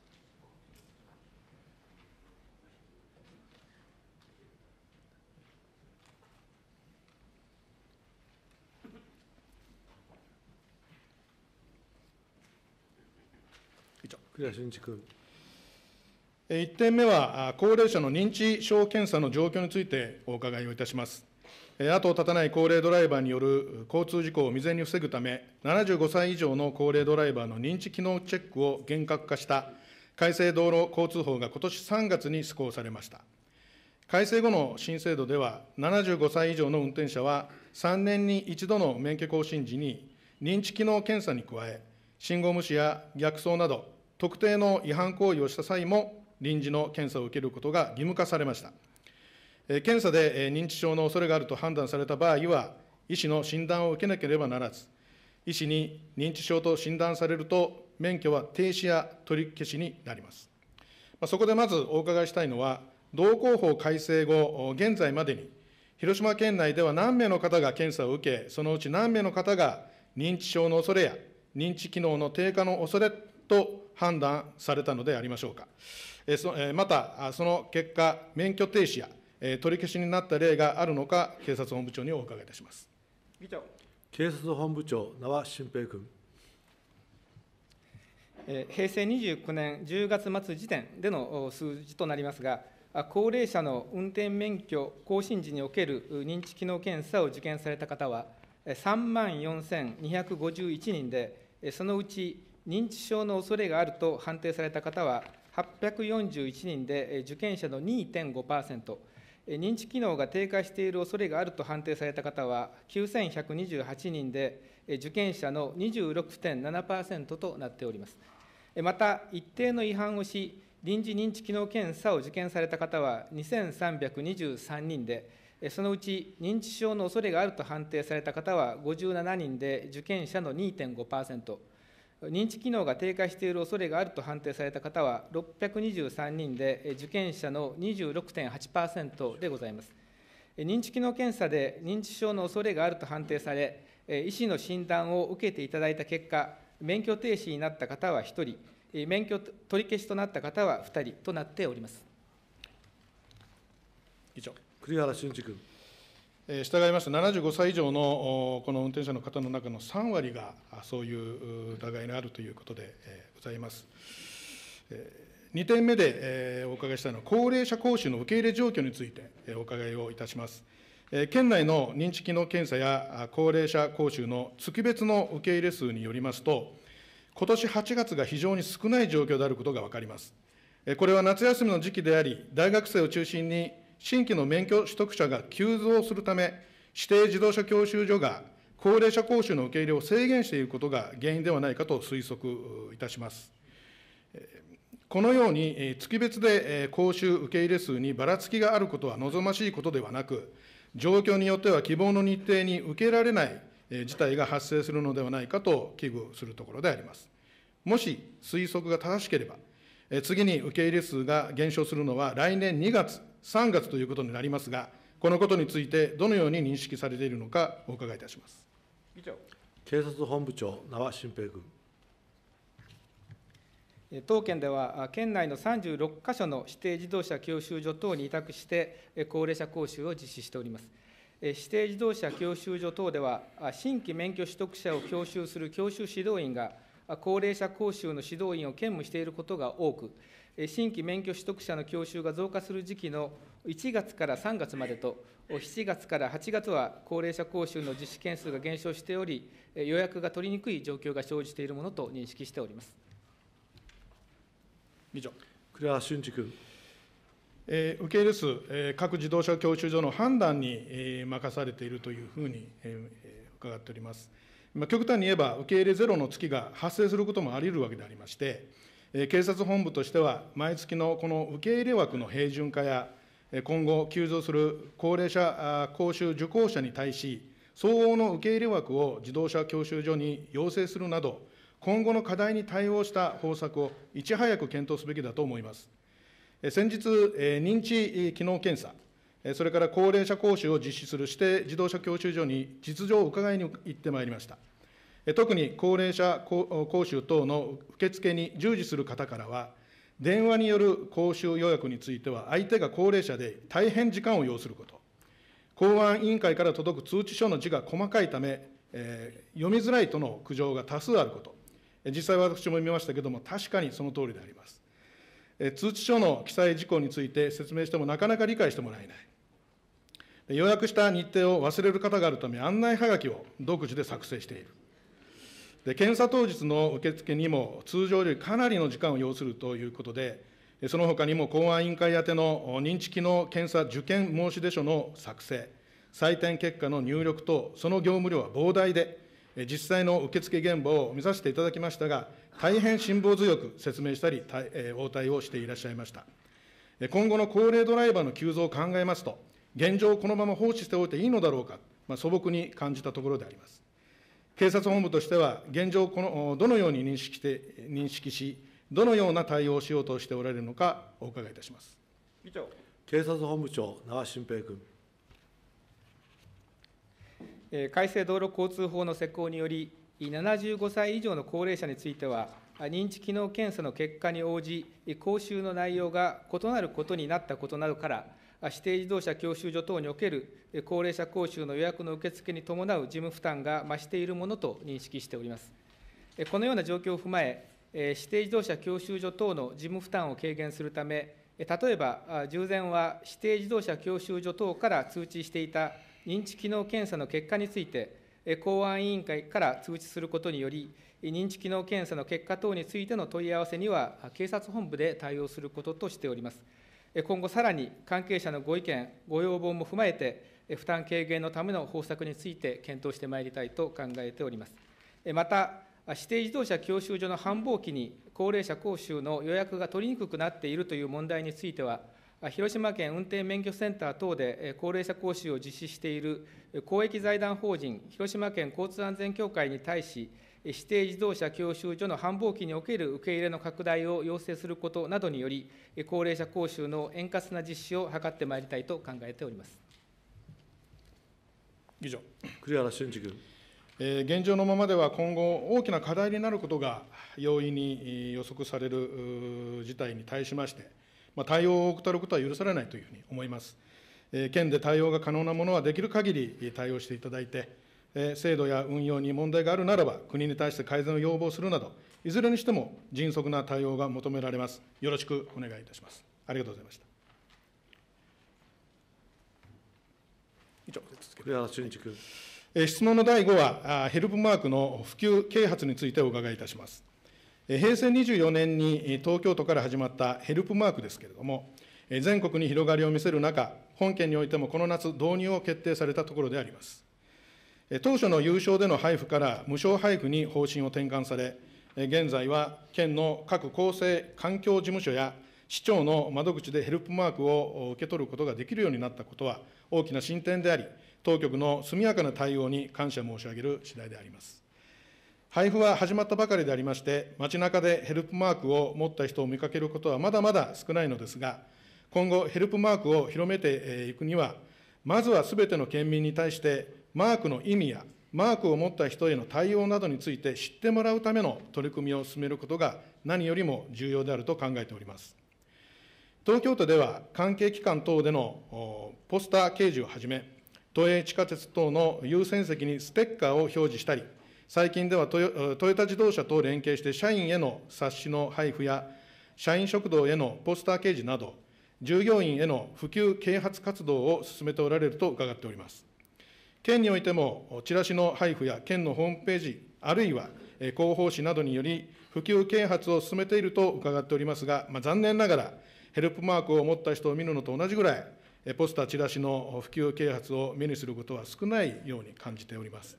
栗田俊一君。1点目は、高齢者の認知症検査の状況についてお伺いをいたします。後を絶たない高齢ドライバーによる交通事故を未然に防ぐため、75歳以上の高齢ドライバーの認知機能チェックを厳格化した改正道路交通法がことし3月に施行されました。改正後の新制度では、75歳以上の運転者は、3年に1度の免許更新時に、認知機能検査に加え、信号無視や逆走など、特定の違反行為をした際も、臨時の検査を受けることが義務化されました。検査で認知症の恐れがあると判断された場合は、医師の診断を受けなければならず、医師に認知症と診断されると、免許は停止や取り消しになります。そこでまずお伺いしたいのは、道交法改正後、現在までに、広島県内では何名の方が検査を受け、そのうち何名の方が認知症の恐れや認知機能の低下の恐れと判断されたのでありましょうか。また、その結果、免許停止や取り消しになった例があるのか、警察本部長にお伺いいたします。議長警察本部長、名和俊平君。平成29年10月末時点での数字となりますが、高齢者の運転免許更新時における認知機能検査を受検された方は、3万4251人で、そのうち認知症の恐れがあると判定された方は、841人で受験者の2.5%、認知機能が低下している恐れがあると判定された方は、9128人で、受験者の26.7%となっております。また、一定の違反をし、臨時認知機能検査を受験された方は2323人で、そのうち認知症の恐れがあると判定された方は57人で、受験者の2.5%。認知機能が低下している恐れがあると判定された方は623人で、受験者の26.8%でございます。認知機能検査で認知症の恐れがあると判定され、医師の診断を受けていただいた結果、免許停止になった方は1人、免許取り消しとなった方は2人となっております。以上、栗原俊二君。従いまして、75歳以上のこの運転者の方の中の3割がそういう疑いがあるということでございます。2点目でお伺いしたいのは、高齢者講習の受け入れ状況についてお伺いをいたします。県内の認知機能検査や高齢者講習の月別の受け入れ数によりますと、今年8月が非常に少ない状況であることが分かります。これは夏休みの時期であり、大学生を中心に新規の免許取得者が急増するため、指定自動車教習所が高齢者講習の受け入れを制限していることが原因ではないかと推測いたします。このように、月別で講習受け入れ数にばらつきがあることは望ましいことではなく、状況によっては希望の日程に受けられない事態が発生するのではないかと危惧するところであります。もし推測が正しければ、次に受け入れ数が減少するのは来年2月、3月ということになりますが、このことについてどのように認識されているのか、お伺いいたします議長警察本部長、名和俊平君。当県では、県内の36か所の指定自動車教習所等に委託して、高齢者講習を実施しております。指定自動車教習所等では、新規免許取得者を教習する教習指導員が、高齢者講習の指導員を兼務していることが多く、新規免許取得者の教習が増加する時期の1月から3月までと、7月から8月は高齢者講習の実施件数が減少しており、予約が取りにくい状況が生じているものと認識しております以上。栗原俊二君。受け入れ数、各自動車教習所の判断に、任されているというふうに、伺っております。極端に言えば、受け入れゼロの月が発生することもあり得るわけでありまして、警察本部としては、毎月のこの受け入れ枠の平準化や、今後、急増する高齢者講習受講者に対し、相応の受け入れ枠を自動車教習所に要請するなど、今後の課題に対応した方策をいち早く検討すべきだと思います。先日、認知機能検査、それから高齢者講習を実施する指定自動車教習所に実情を伺いに行ってまいりました。特に高齢者講習等の受付に従事する方からは、電話による講習予約については、相手が高齢者で大変時間を要すること、公安委員会から届く通知書の字が細かいため、えー、読みづらいとの苦情が多数あること、実際私も見ましたけれども、確かにその通りであります。通知書の記載事項について説明してもなかなか理解してもらえない。予約した日程を忘れる方があるため、案内はがきを独自で作成している。で検査当日の受付にも通常よりかなりの時間を要するということで、その他にも公安委員会宛ての認知機能検査受験申出書の作成、採点結果の入力等、その業務量は膨大で、実際の受付現場を見させていただきましたが、大変辛抱強く説明したり、応対をしていらっしゃいました。今後の高齢ドライバーの急増を考えますと、現状をこのまま放置しておいていいのだろうか、素朴に感じたところであります。警察本部としては、現状をこのどのように認識して認識し、どのような対応をしようとしておられるのか、お伺いいたします議長警察本部長、那覇俊平君。改正道路交通法の施行により、75歳以上の高齢者については、認知機能検査の結果に応じ、講習の内容が異なることになったことなどから、指定自動車教習所等における高齢者講習の予約の受付に伴う事務負担が増しているものと認識しております。このような状況を踏まえ、指定自動車教習所等の事務負担を軽減するため、例えば、従前は指定自動車教習所等から通知していた認知機能検査の結果について、公安委員会から通知することにより、認知機能検査の結果等についての問い合わせには、警察本部で対応することとしております。今後さらに関係者のご意見、ご要望も踏まえて、負担軽減のための方策について検討してまいりたいと考えております。また、指定自動車教習所の繁忙期に高齢者講習の予約が取りにくくなっているという問題については、広島県運転免許センター等で高齢者講習を実施している公益財団法人広島県交通安全協会に対し、指定自動車教習所の繁忙期における受け入れの拡大を要請することなどにより、高齢者講習の円滑な実施を図ってまいりたいと考えております以上、栗原俊二君。えー、現状のままでは今後、大きな課題になることが容易に予測される事態に対しまして、まあ、対応を怠ることは許されないというふうに思います。え県で対応が可能なものはできる限り対応していただいて、制度や運用に問題があるならば、国に対して改善を要望するなど、いずれにしても迅速な対応が求められます。よろしくお願いいたします。ありがとうございました。以上、栗原俊一君。質問の第5は、ヘルプマークの普及啓発についてお伺いいたします。平成24年に東京都から始まったヘルプマークですけれども、全国に広がりを見せる中、本県においてもこの夏、導入を決定されたところであります。当初の有償での配布から無償配布に方針を転換され、現在は県の各厚生環境事務所や市長の窓口でヘルプマークを受け取ることができるようになったことは大きな進展であり、当局の速やかな対応に感謝申し上げる次第であります。配布は始まったばかりでありまして、街中でヘルプマークを持った人を見かけることはまだまだ少ないのですが、今後、ヘルプマークを広めていくには、まずはすべての県民に対して、マークの意味やマークを持った人への対応などについて知ってもらうための取り組みを進めることが何よりも重要であると考えております。東京都では関係機関等でのポスター掲示をはじめ、都営地下鉄等の優先席にステッカーを表示したり、最近ではトヨタ自動車と連携して社員への冊子の配布や、社員食堂へのポスター掲示など、従業員への普及啓発活動を進めておられると伺っております。県においても、チラシの配布や県のホームページ、あるいは広報誌などにより、普及啓発を進めていると伺っておりますが、まあ、残念ながら、ヘルプマークを持った人を見るのと同じぐらい、ポスター、チラシの普及啓発を目にすることは少ないように感じております。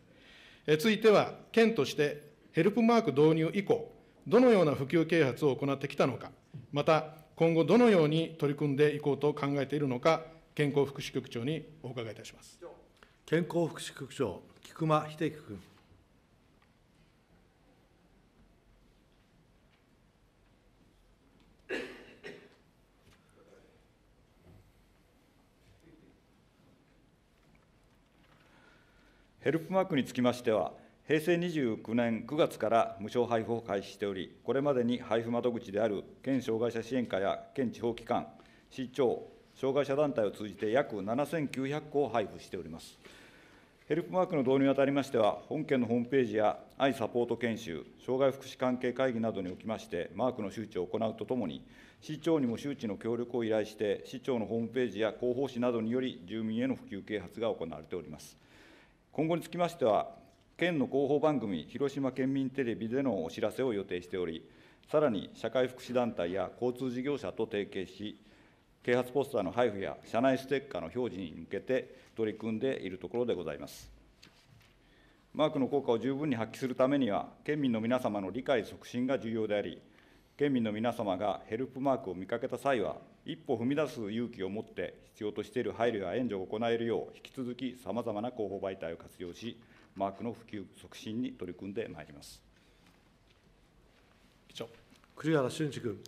ついては、県としてヘルプマーク導入以降、どのような普及啓発を行ってきたのか、また今後どのように取り組んでいこうと考えているのか、健康福祉局長にお伺いいたします。健康福祉局長、菊間秀樹君。ヘルプマークにつきましては、平成29年9月から無償配布を開始しており、これまでに配布窓口である県障害者支援課や県地方機関、市長、障害者団体を通じて約7900個を配布しております。ヘルプマークの導入にあたりましては、本県のホームページや愛サポート研修、障害福祉関係会議などにおきまして、マークの周知を行うとともに、市長にも周知の協力を依頼して、市長のホームページや広報誌などにより、住民への普及啓発が行われております。今後につきましては、県の広報番組、広島県民テレビでのお知らせを予定しており、さらに社会福祉団体や交通事業者と提携し、啓発ポスターの配布や社内ステッカーの表示に向けて取り組んでいるところでございます。マークの効果を十分に発揮するためには、県民の皆様の理解促進が重要であり、県民の皆様がヘルプマークを見かけた際は、一歩踏み出す勇気を持って、必要としている配慮や援助を行えるよう、引き続きさまざまな広報媒体を活用し、マークの普及促進に取り組んでまいります。議長栗原俊二君。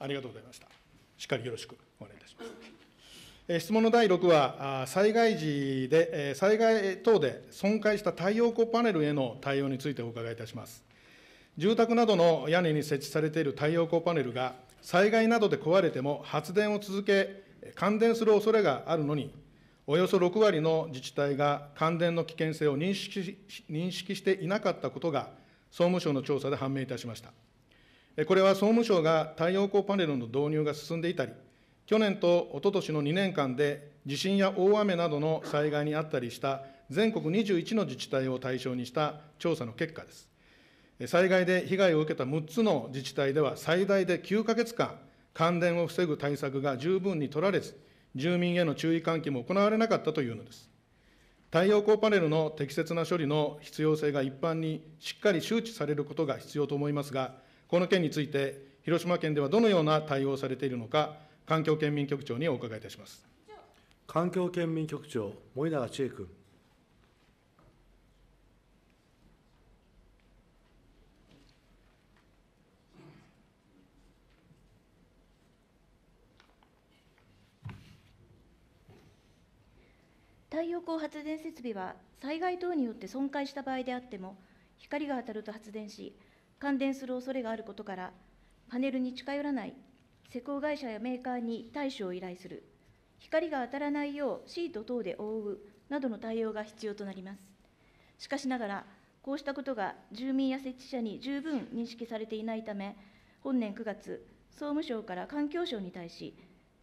ありがとうございました。しっかりよろしくお願いいたします。質問の第6は、災害時で、災害等で損壊した太陽光パネルへの対応についてお伺いいたします。住宅などの屋根に設置されている太陽光パネルが、災害などで壊れても発電を続け、感電する恐れがあるのに、およそ6割の自治体が感電の危険性を認識し認識していなかったことが、総務省の調査で判明いたしました。これは総務省が太陽光パネルの導入が進んでいたり、去年とおととしの2年間で、地震や大雨などの災害にあったりした全国21の自治体を対象にした調査の結果です。災害で被害を受けた6つの自治体では、最大で9か月間、関連を防ぐ対策が十分に取られず、住民への注意喚起も行われなかったというのです。太陽光パネルの適切な処理の必要性が一般にしっかり周知されることが必要と思いますが、この件について、広島県ではどのような対応をされているのか、環境県民局長にお伺いいたします。環境県民局長、森永千恵君。太陽光発電設備は災害等によって損壊した場合であっても、光が当たると発電し、感電する恐れがあることから、パネルに近寄らない、施工会社やメーカーに対処を依頼する、光が当たらないようシート等で覆うなどの対応が必要となります。しかしながら、こうしたことが住民や設置者に十分認識されていないため、本年9月、総務省から環境省に対し、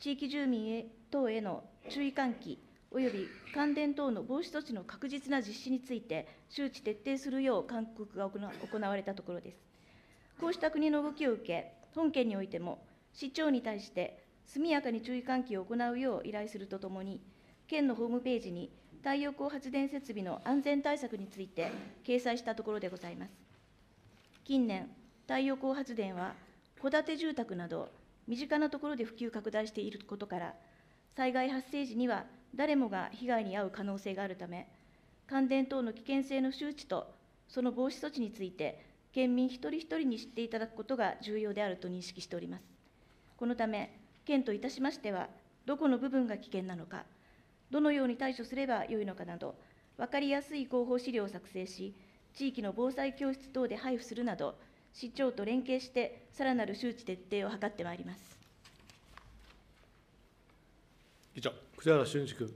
地域住民へ等への注意喚起及び関連等の防止措置の確実な実施について、周知徹底するよう勧告が行われたところです。こうした国の動きを受け、本県においても、市長に対して速やかに注意喚起を行うよう依頼するとともに、県のホームページに太陽光発電設備の安全対策について掲載したところでございます。近年、太陽光発電は戸建て住宅など身近なところで普及拡大していることから、災害発生時には誰もが被害に遭う可能性があるため、関電等の危険性の周知とその防止措置について県民一人一人に知っていただくことが重要であると認識しております。このため、県といたしましては、どこの部分が危険なのか、どのように対処すればよいのかなど、分かりやすい広報資料を作成し、地域の防災教室等で配布するなど、市長と連携して、さらなる周知徹底を図ってまいります。以上、藤原俊二君。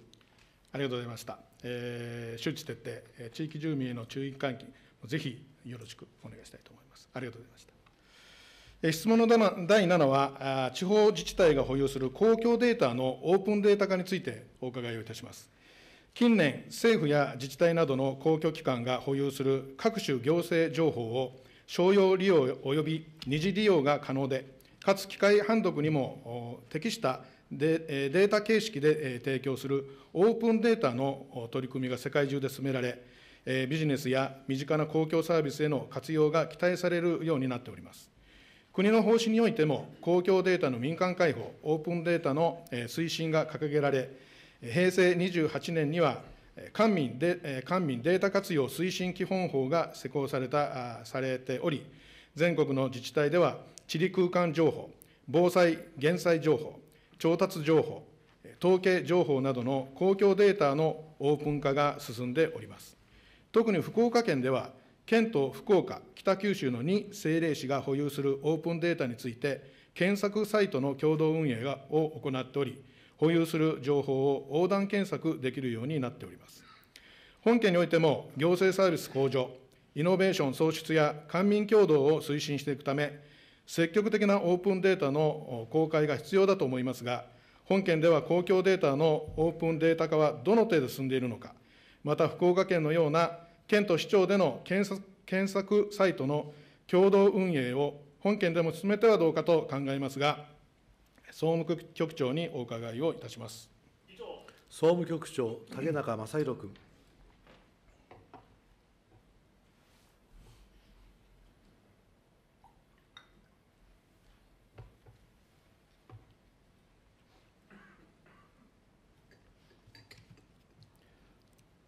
ありがとうございました。えー、周知徹底、地域住民への注意喚起、ぜひよろしくお願いしたいと思います。ありがとうございました。質問の第7は、地方自治体が保有する公共データのオープンデータ化についてお伺いをいたします。近年、政府や自治体などの公共機関が保有する各種行政情報を商用利用及び二次利用が可能で、かつ機械判読にも適したデータ形式で提供するオープンデータの取り組みが世界中で進められ、ビジネスや身近な公共サービスへの活用が期待されるようになっております。国の方針においても、公共データの民間開放、オープンデータの推進が掲げられ、平成28年には官民で、官民データ活用推進基本法が施行された、されており、全国の自治体では、地理空間情報、防災・減災情報、調達情報、統計情報などの公共データのオープン化が進んでおります。特に福岡県では、県と福岡、北九州の2政令市が保有するオープンデータについて、検索サイトの共同運営を行っており、保有する情報を横断検索できるようになっております。本県においても、行政サービス向上、イノベーション創出や官民共同を推進していくため、積極的なオープンデータの公開が必要だと思いますが、本県では公共データのオープンデータ化はどの程度進んでいるのか、また福岡県のような県と市町での検索検索サイトの共同運営を本県でも進めてはどうかと考えますが、総務局長にお伺いをいたします。総務局長、竹中正弘君。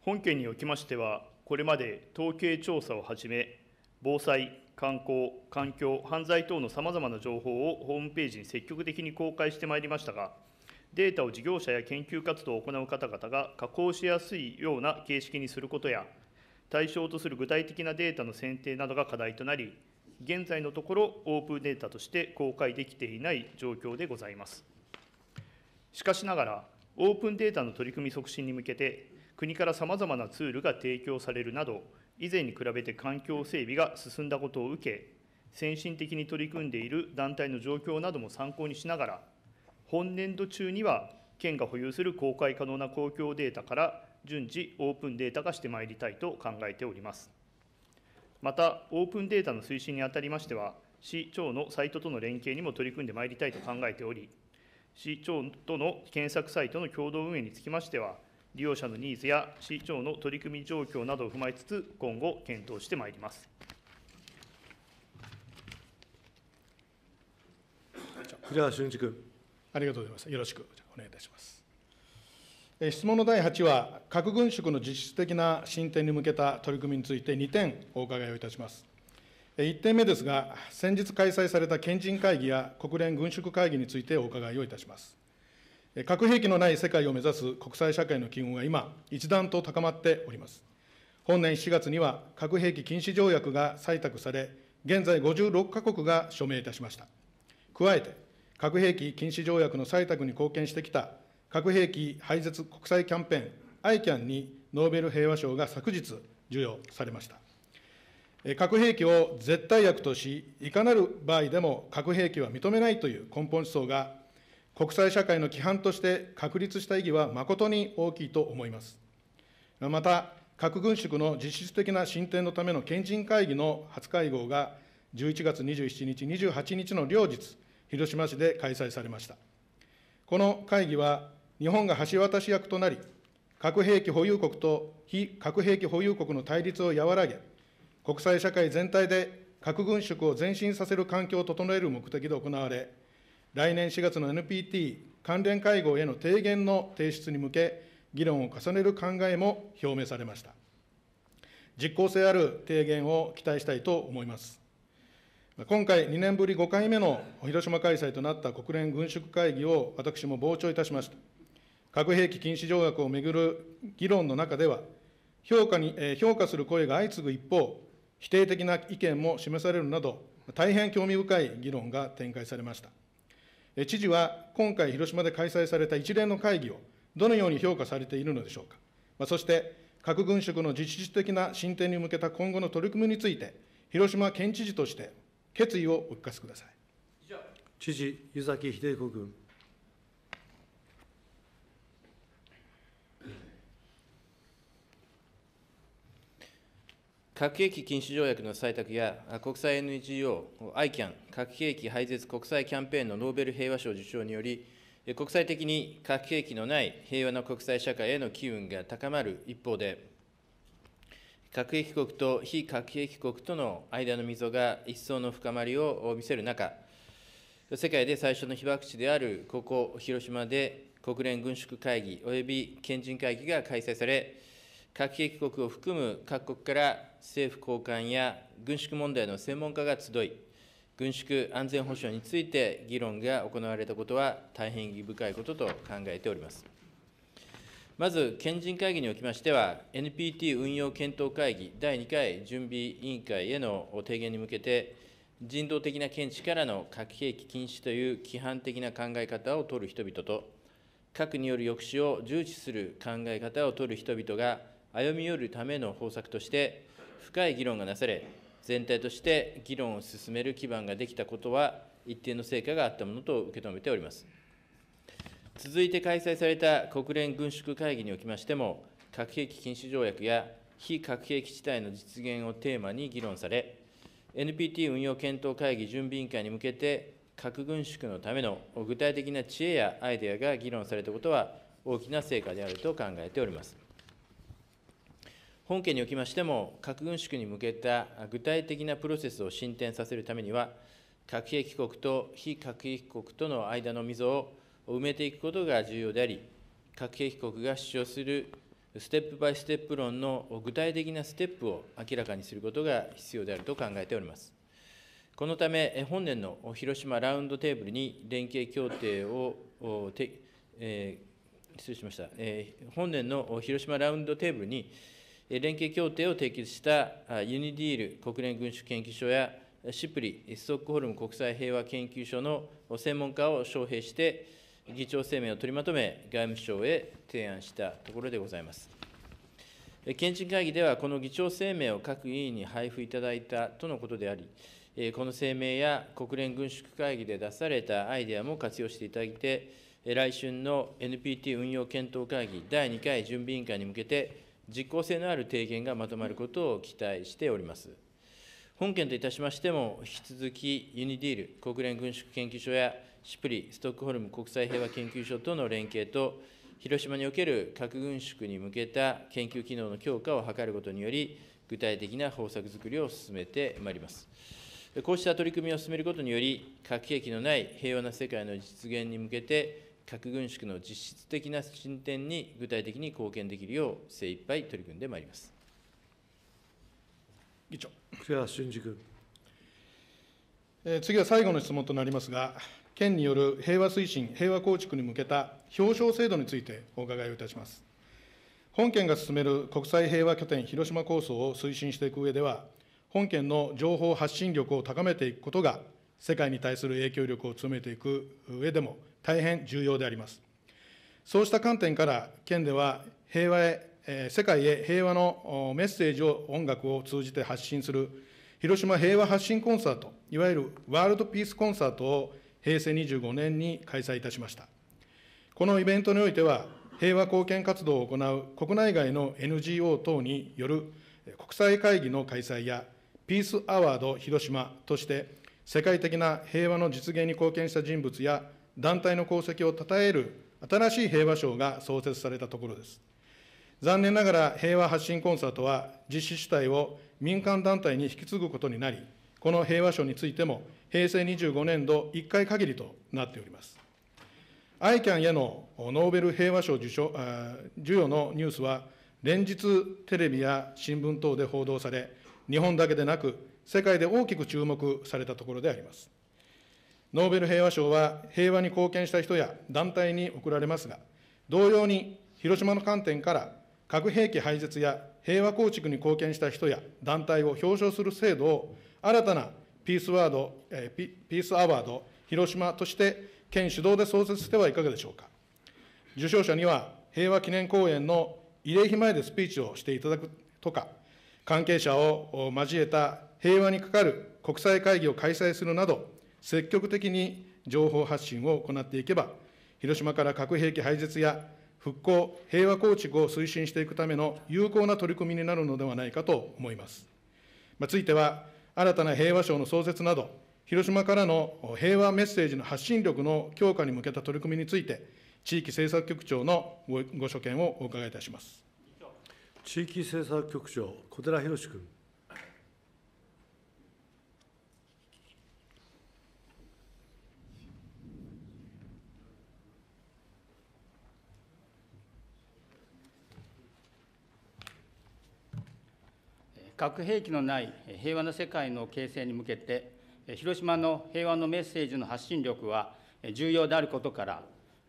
本件におきましては、これまで統計調査をはじめ、防災、観光、環境、犯罪等のさまざまな情報をホームページに積極的に公開してまいりましたが、データを事業者や研究活動を行う方々が加工しやすいような形式にすることや、対象とする具体的なデータの選定などが課題となり、現在のところ、オープンデータとして公開できていない状況でございます。しかしながら、オープンデータの取り組み促進に向けて、国からさまざまなツールが提供されるなど、以前に比べて環境整備が進んだことを受け、先進的に取り組んでいる団体の状況なども参考にしながら、本年度中には、県が保有する公開可能な公共データから順次オープンデータ化してまいりたいと考えております。また、オープンデータの推進にあたりましては、市長のサイトとの連携にも取り組んでまいりたいと考えており、市長との検索サイトの共同運営につきましては、利用者のニーズや市長の取り組み状況などを踏まえつつ、今後、検討してまいります。栗原俊一君。ありがとうございます。よろしくお願いいたします。質問の第8は、核軍縮の実質的な進展に向けた取り組みについて2点お伺いをいたします。1点目ですが、先日開催された賢人会議や国連軍縮会議についてお伺いをいたします。核兵器のない世界を目指す国際社会の機運は今、一段と高まっております。本年7月には核兵器禁止条約が採択され、現在56カ国が署名いたしました。加えて、核兵器禁止条約の採択に貢献してきた核兵器廃絶国際キャンペーン ICAN にノーベル平和賞が昨日授与されました。核兵器を絶対薬とし、いかなる場合でも核兵器は認めないという根本思想が国際社会の規範として確立した意義は誠に大きいと思います。また、核軍縮の実質的な進展のための賢人会議の初会合が、11月27日、28日の両日、広島市で開催されました。この会議は、日本が橋渡し役となり、核兵器保有国と非核兵器保有国の対立を和らげ、国際社会全体で核軍縮を前進させる環境を整える目的で行われ、来年4月の NPT 関連会合への提言の提出に向け、議論を重ねる考えも表明されました。実効性ある提言を期待したいと思います。今回、2年ぶり5回目の広島開催となった国連軍縮会議を私も傍聴いたしました。核兵器禁止条約をめぐる議論の中では、評価に評価する声が相次ぐ一方、否定的な意見も示されるなど、大変興味深い議論が展開されました。知事は今回、広島で開催された一連の会議をどのように評価されているのでしょうか、そして核軍縮の実質的な進展に向けた今後の取り組みについて、広島県知事として決意をお聞かせください。知事、湯崎秀彦君。核兵器禁止条約の採択や国際 NGO、ICAN、核兵器廃絶国際キャンペーンのノーベル平和賞受賞により、国際的に核兵器のない平和な国際社会への機運が高まる一方で、核兵器国と非核兵器国との間の溝が一層の深まりを見せる中、世界で最初の被爆地であるここ、広島で国連軍縮会議及び賢人会議が開催され、核兵器国を含む各国から政府高官や軍縮問題の専門家が集い、軍縮安全保障について議論が行われたことは大変意義深いことと考えております。まず、賢人会議におきましては、NPT 運用検討会議第2回準備委員会への提言に向けて、人道的な見地からの核兵器禁止という規範的な考え方を取る人々と、核による抑止を重視する考え方を取る人々が、歩み寄るための方策として深い議論がなされ全体として議論を進める基盤ができたことは一定の成果があったものと受け止めております続いて開催された国連軍縮会議におきましても核兵器禁止条約や非核兵器地帯の実現をテーマに議論され NPT 運用検討会議準備委員会に向けて核軍縮のための具体的な知恵やアイデアが議論されたことは大きな成果であると考えております本件におきましても、核軍縮に向けた具体的なプロセスを進展させるためには、核兵器国と非核兵器国との間の溝を埋めていくことが重要であり、核兵器国が主張するステップバイステップ論の具体的なステップを明らかにすることが必要であると考えております。このため、本年の広島ラウンドテーブルに連携協定を、えー、失礼しました、えー、本年の広島ラウンドテーブルに連携協定を締結したユニディール国連軍縮研究所やシプリ、ストックホルム国際平和研究所の専門家を招聘して、議長声明を取りまとめ、外務省へ提案したところでございます。県知会議では、この議長声明を各委員に配布いただいたとのことであり、この声明や国連軍縮会議で出されたアイデアも活用していただいて、来春の NPT 運用検討会議第2回準備委員会に向けて、実効性のある提言がまとまることを期待しております。本件といたしましても、引き続きユニディール国連軍縮研究所やシプリストックホルム国際平和研究所との連携と、広島における核軍縮に向けた研究機能の強化を図ることにより、具体的な方策づくりを進めてまいります。こうした取り組みを進めることにより、核兵器のない平和な世界の実現に向けて、核軍縮の実質的な進展に具体的に貢献できるよう、精一杯取り組んでまいります。議長。栗原俊二君。次は最後の質問となりますが、県による平和推進、平和構築に向けた表彰制度についてお伺いをいたします。本県が進める国際平和拠点広島構想を推進していく上では、本県の情報発信力を高めていくことが、世界に対する影響力を強めていく上でも大変重要であります。そうした観点から、県では平和へ、世界へ平和のメッセージを音楽を通じて発信する、広島平和発信コンサート、いわゆるワールドピースコンサートを平成25年に開催いたしました。このイベントにおいては、平和貢献活動を行う国内外の NGO 等による国際会議の開催や、ピースアワード広島として、世界的な平和の実現に貢献した人物や団体の功績を称える新しい平和賞が創設されたところです。残念ながら平和発信コンサートは実施主体を民間団体に引き継ぐことになり、この平和賞についても平成25年度1回限りとなっております。ICAN へのノーベル平和賞受賞授与のニュースは、連日テレビや新聞等で報道され、日本だけでなく、世界で大きく注目されたところであります。ノーベル平和賞は平和に貢献した人や団体に贈られますが、同様に広島の観点から核兵器廃絶や平和構築に貢献した人や団体を表彰する制度を新たなピースワード、えー、ピースアワード広島として県主導で創設してはいかがでしょうか。受賞者には平和記念公園の慰霊碑前でスピーチをしていただくとか、関係者を交えた平和にかかる国際会議を開催するなど、積極的に情報発信を行っていけば、広島から核兵器廃絶や復興、平和構築を推進していくための有効な取り組みになるのではないかと思います。まあ、ついては、新たな平和賞の創設など、広島からの平和メッセージの発信力の強化に向けた取り組みについて、地域政策局長のご所見をお伺いいたします。地域政策局長、小寺博君。核兵器のない平和な世界の形成に向けて、広島の平和のメッセージの発信力は重要であることから、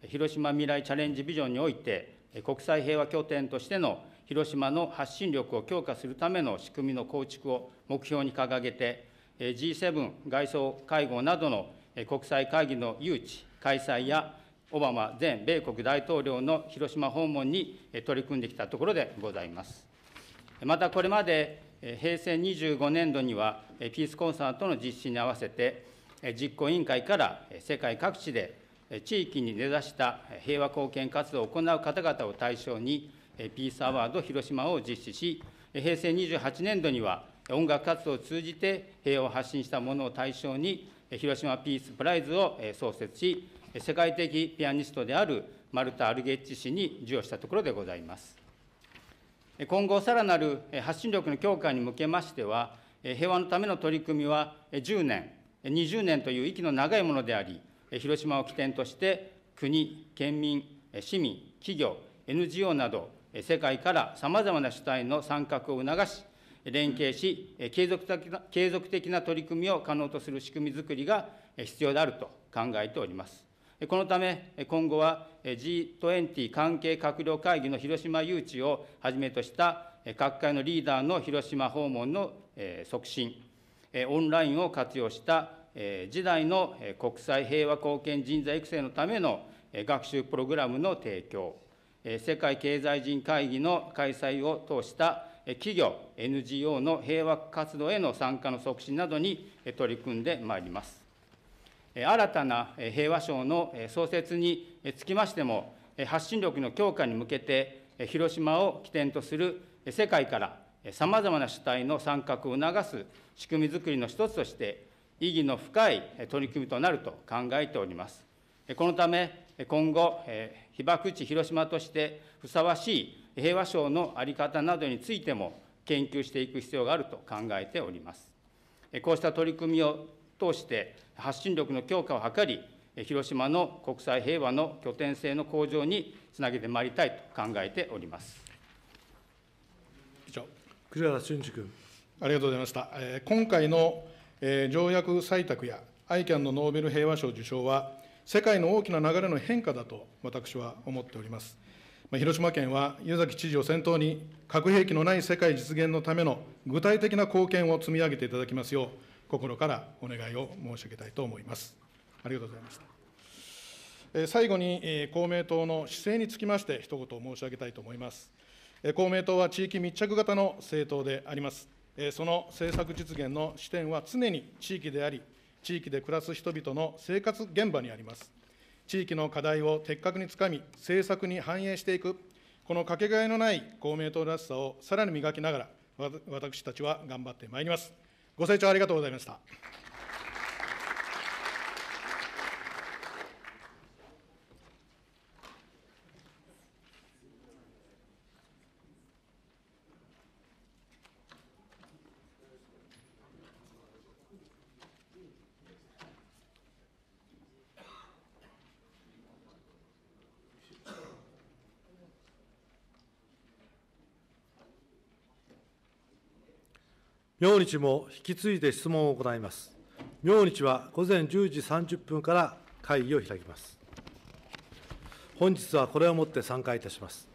広島未来チャレンジビジョンにおいて、国際平和拠点としての広島の発信力を強化するための仕組みの構築を目標に掲げて、G7 外相会合などの国際会議の誘致、開催や、オバマ前米国大統領の広島訪問に取り組んできたところでございます。またこれまで平成25年度には、ピースコンサートの実施に合わせて、実行委員会から世界各地で地域に根ざした平和貢献活動を行う方々を対象に、ピースアワード広島を実施し、平成28年度には、音楽活動を通じて平和を発信した者を対象に、広島ピースプライズを創設し、世界的ピアニストであるマルタ・アルゲッチ氏に授与したところでございます。今後、さらなる発信力の強化に向けましては、平和のための取り組みは10年、20年という息の長いものであり、広島を起点として国、県民、市民、企業、NGO など、世界からさまざまな主体の参画を促し、連携し継続的な、継続的な取り組みを可能とする仕組みづくりが必要であると考えております。このため、今後は G20 関係閣僚会議の広島誘致をはじめとした各界のリーダーの広島訪問の促進、オンラインを活用した時代の国際平和貢献人材育成のための学習プログラムの提供、世界経済人会議の開催を通した企業、NGO の平和活動への参加の促進などに取り組んでまいります。新たな平和賞の創設につきましても、発信力の強化に向けて、広島を起点とする世界からさまざまな主体の参画を促す仕組みづくりの一つとして、意義の深い取り組みとなると考えております。このため、今後、被爆地広島としてふさわしい平和賞の在り方などについても、研究していく必要があると考えております。こうした取り組みを通して発信力の強化を図り、広島の国際平和の拠点性の向上につなげてまいりたいと考えております。以上栗原俊二君ありがとうございました。え今回の、条約採択や ICAN のノーベル平和賞受賞は、世界の大きな流れの変化だと私は思っております。まあ、広島県は湯崎知事を先頭に、核兵器のない世界実現のための具体的な貢献を積み上げていただきますよう、心からお願いを申し上げたいと思います。ありがとうございました。最後に公明党の姿勢につきまして、一言申し上げたいと思います。公明党は地域密着型の政党であります。その政策実現の視点は常に地域であり、地域で暮らす人々の生活現場にあります。地域の課題を的確につかみ、政策に反映していく、このかけがえのない公明党らしさをさらに磨きながら、私たちは頑張ってまいります。ご清聴ありがとうございました。明日も引き継いで質問を行います。明日は午前10時30分から会議を開きます。本日はこれをもって散会いたします。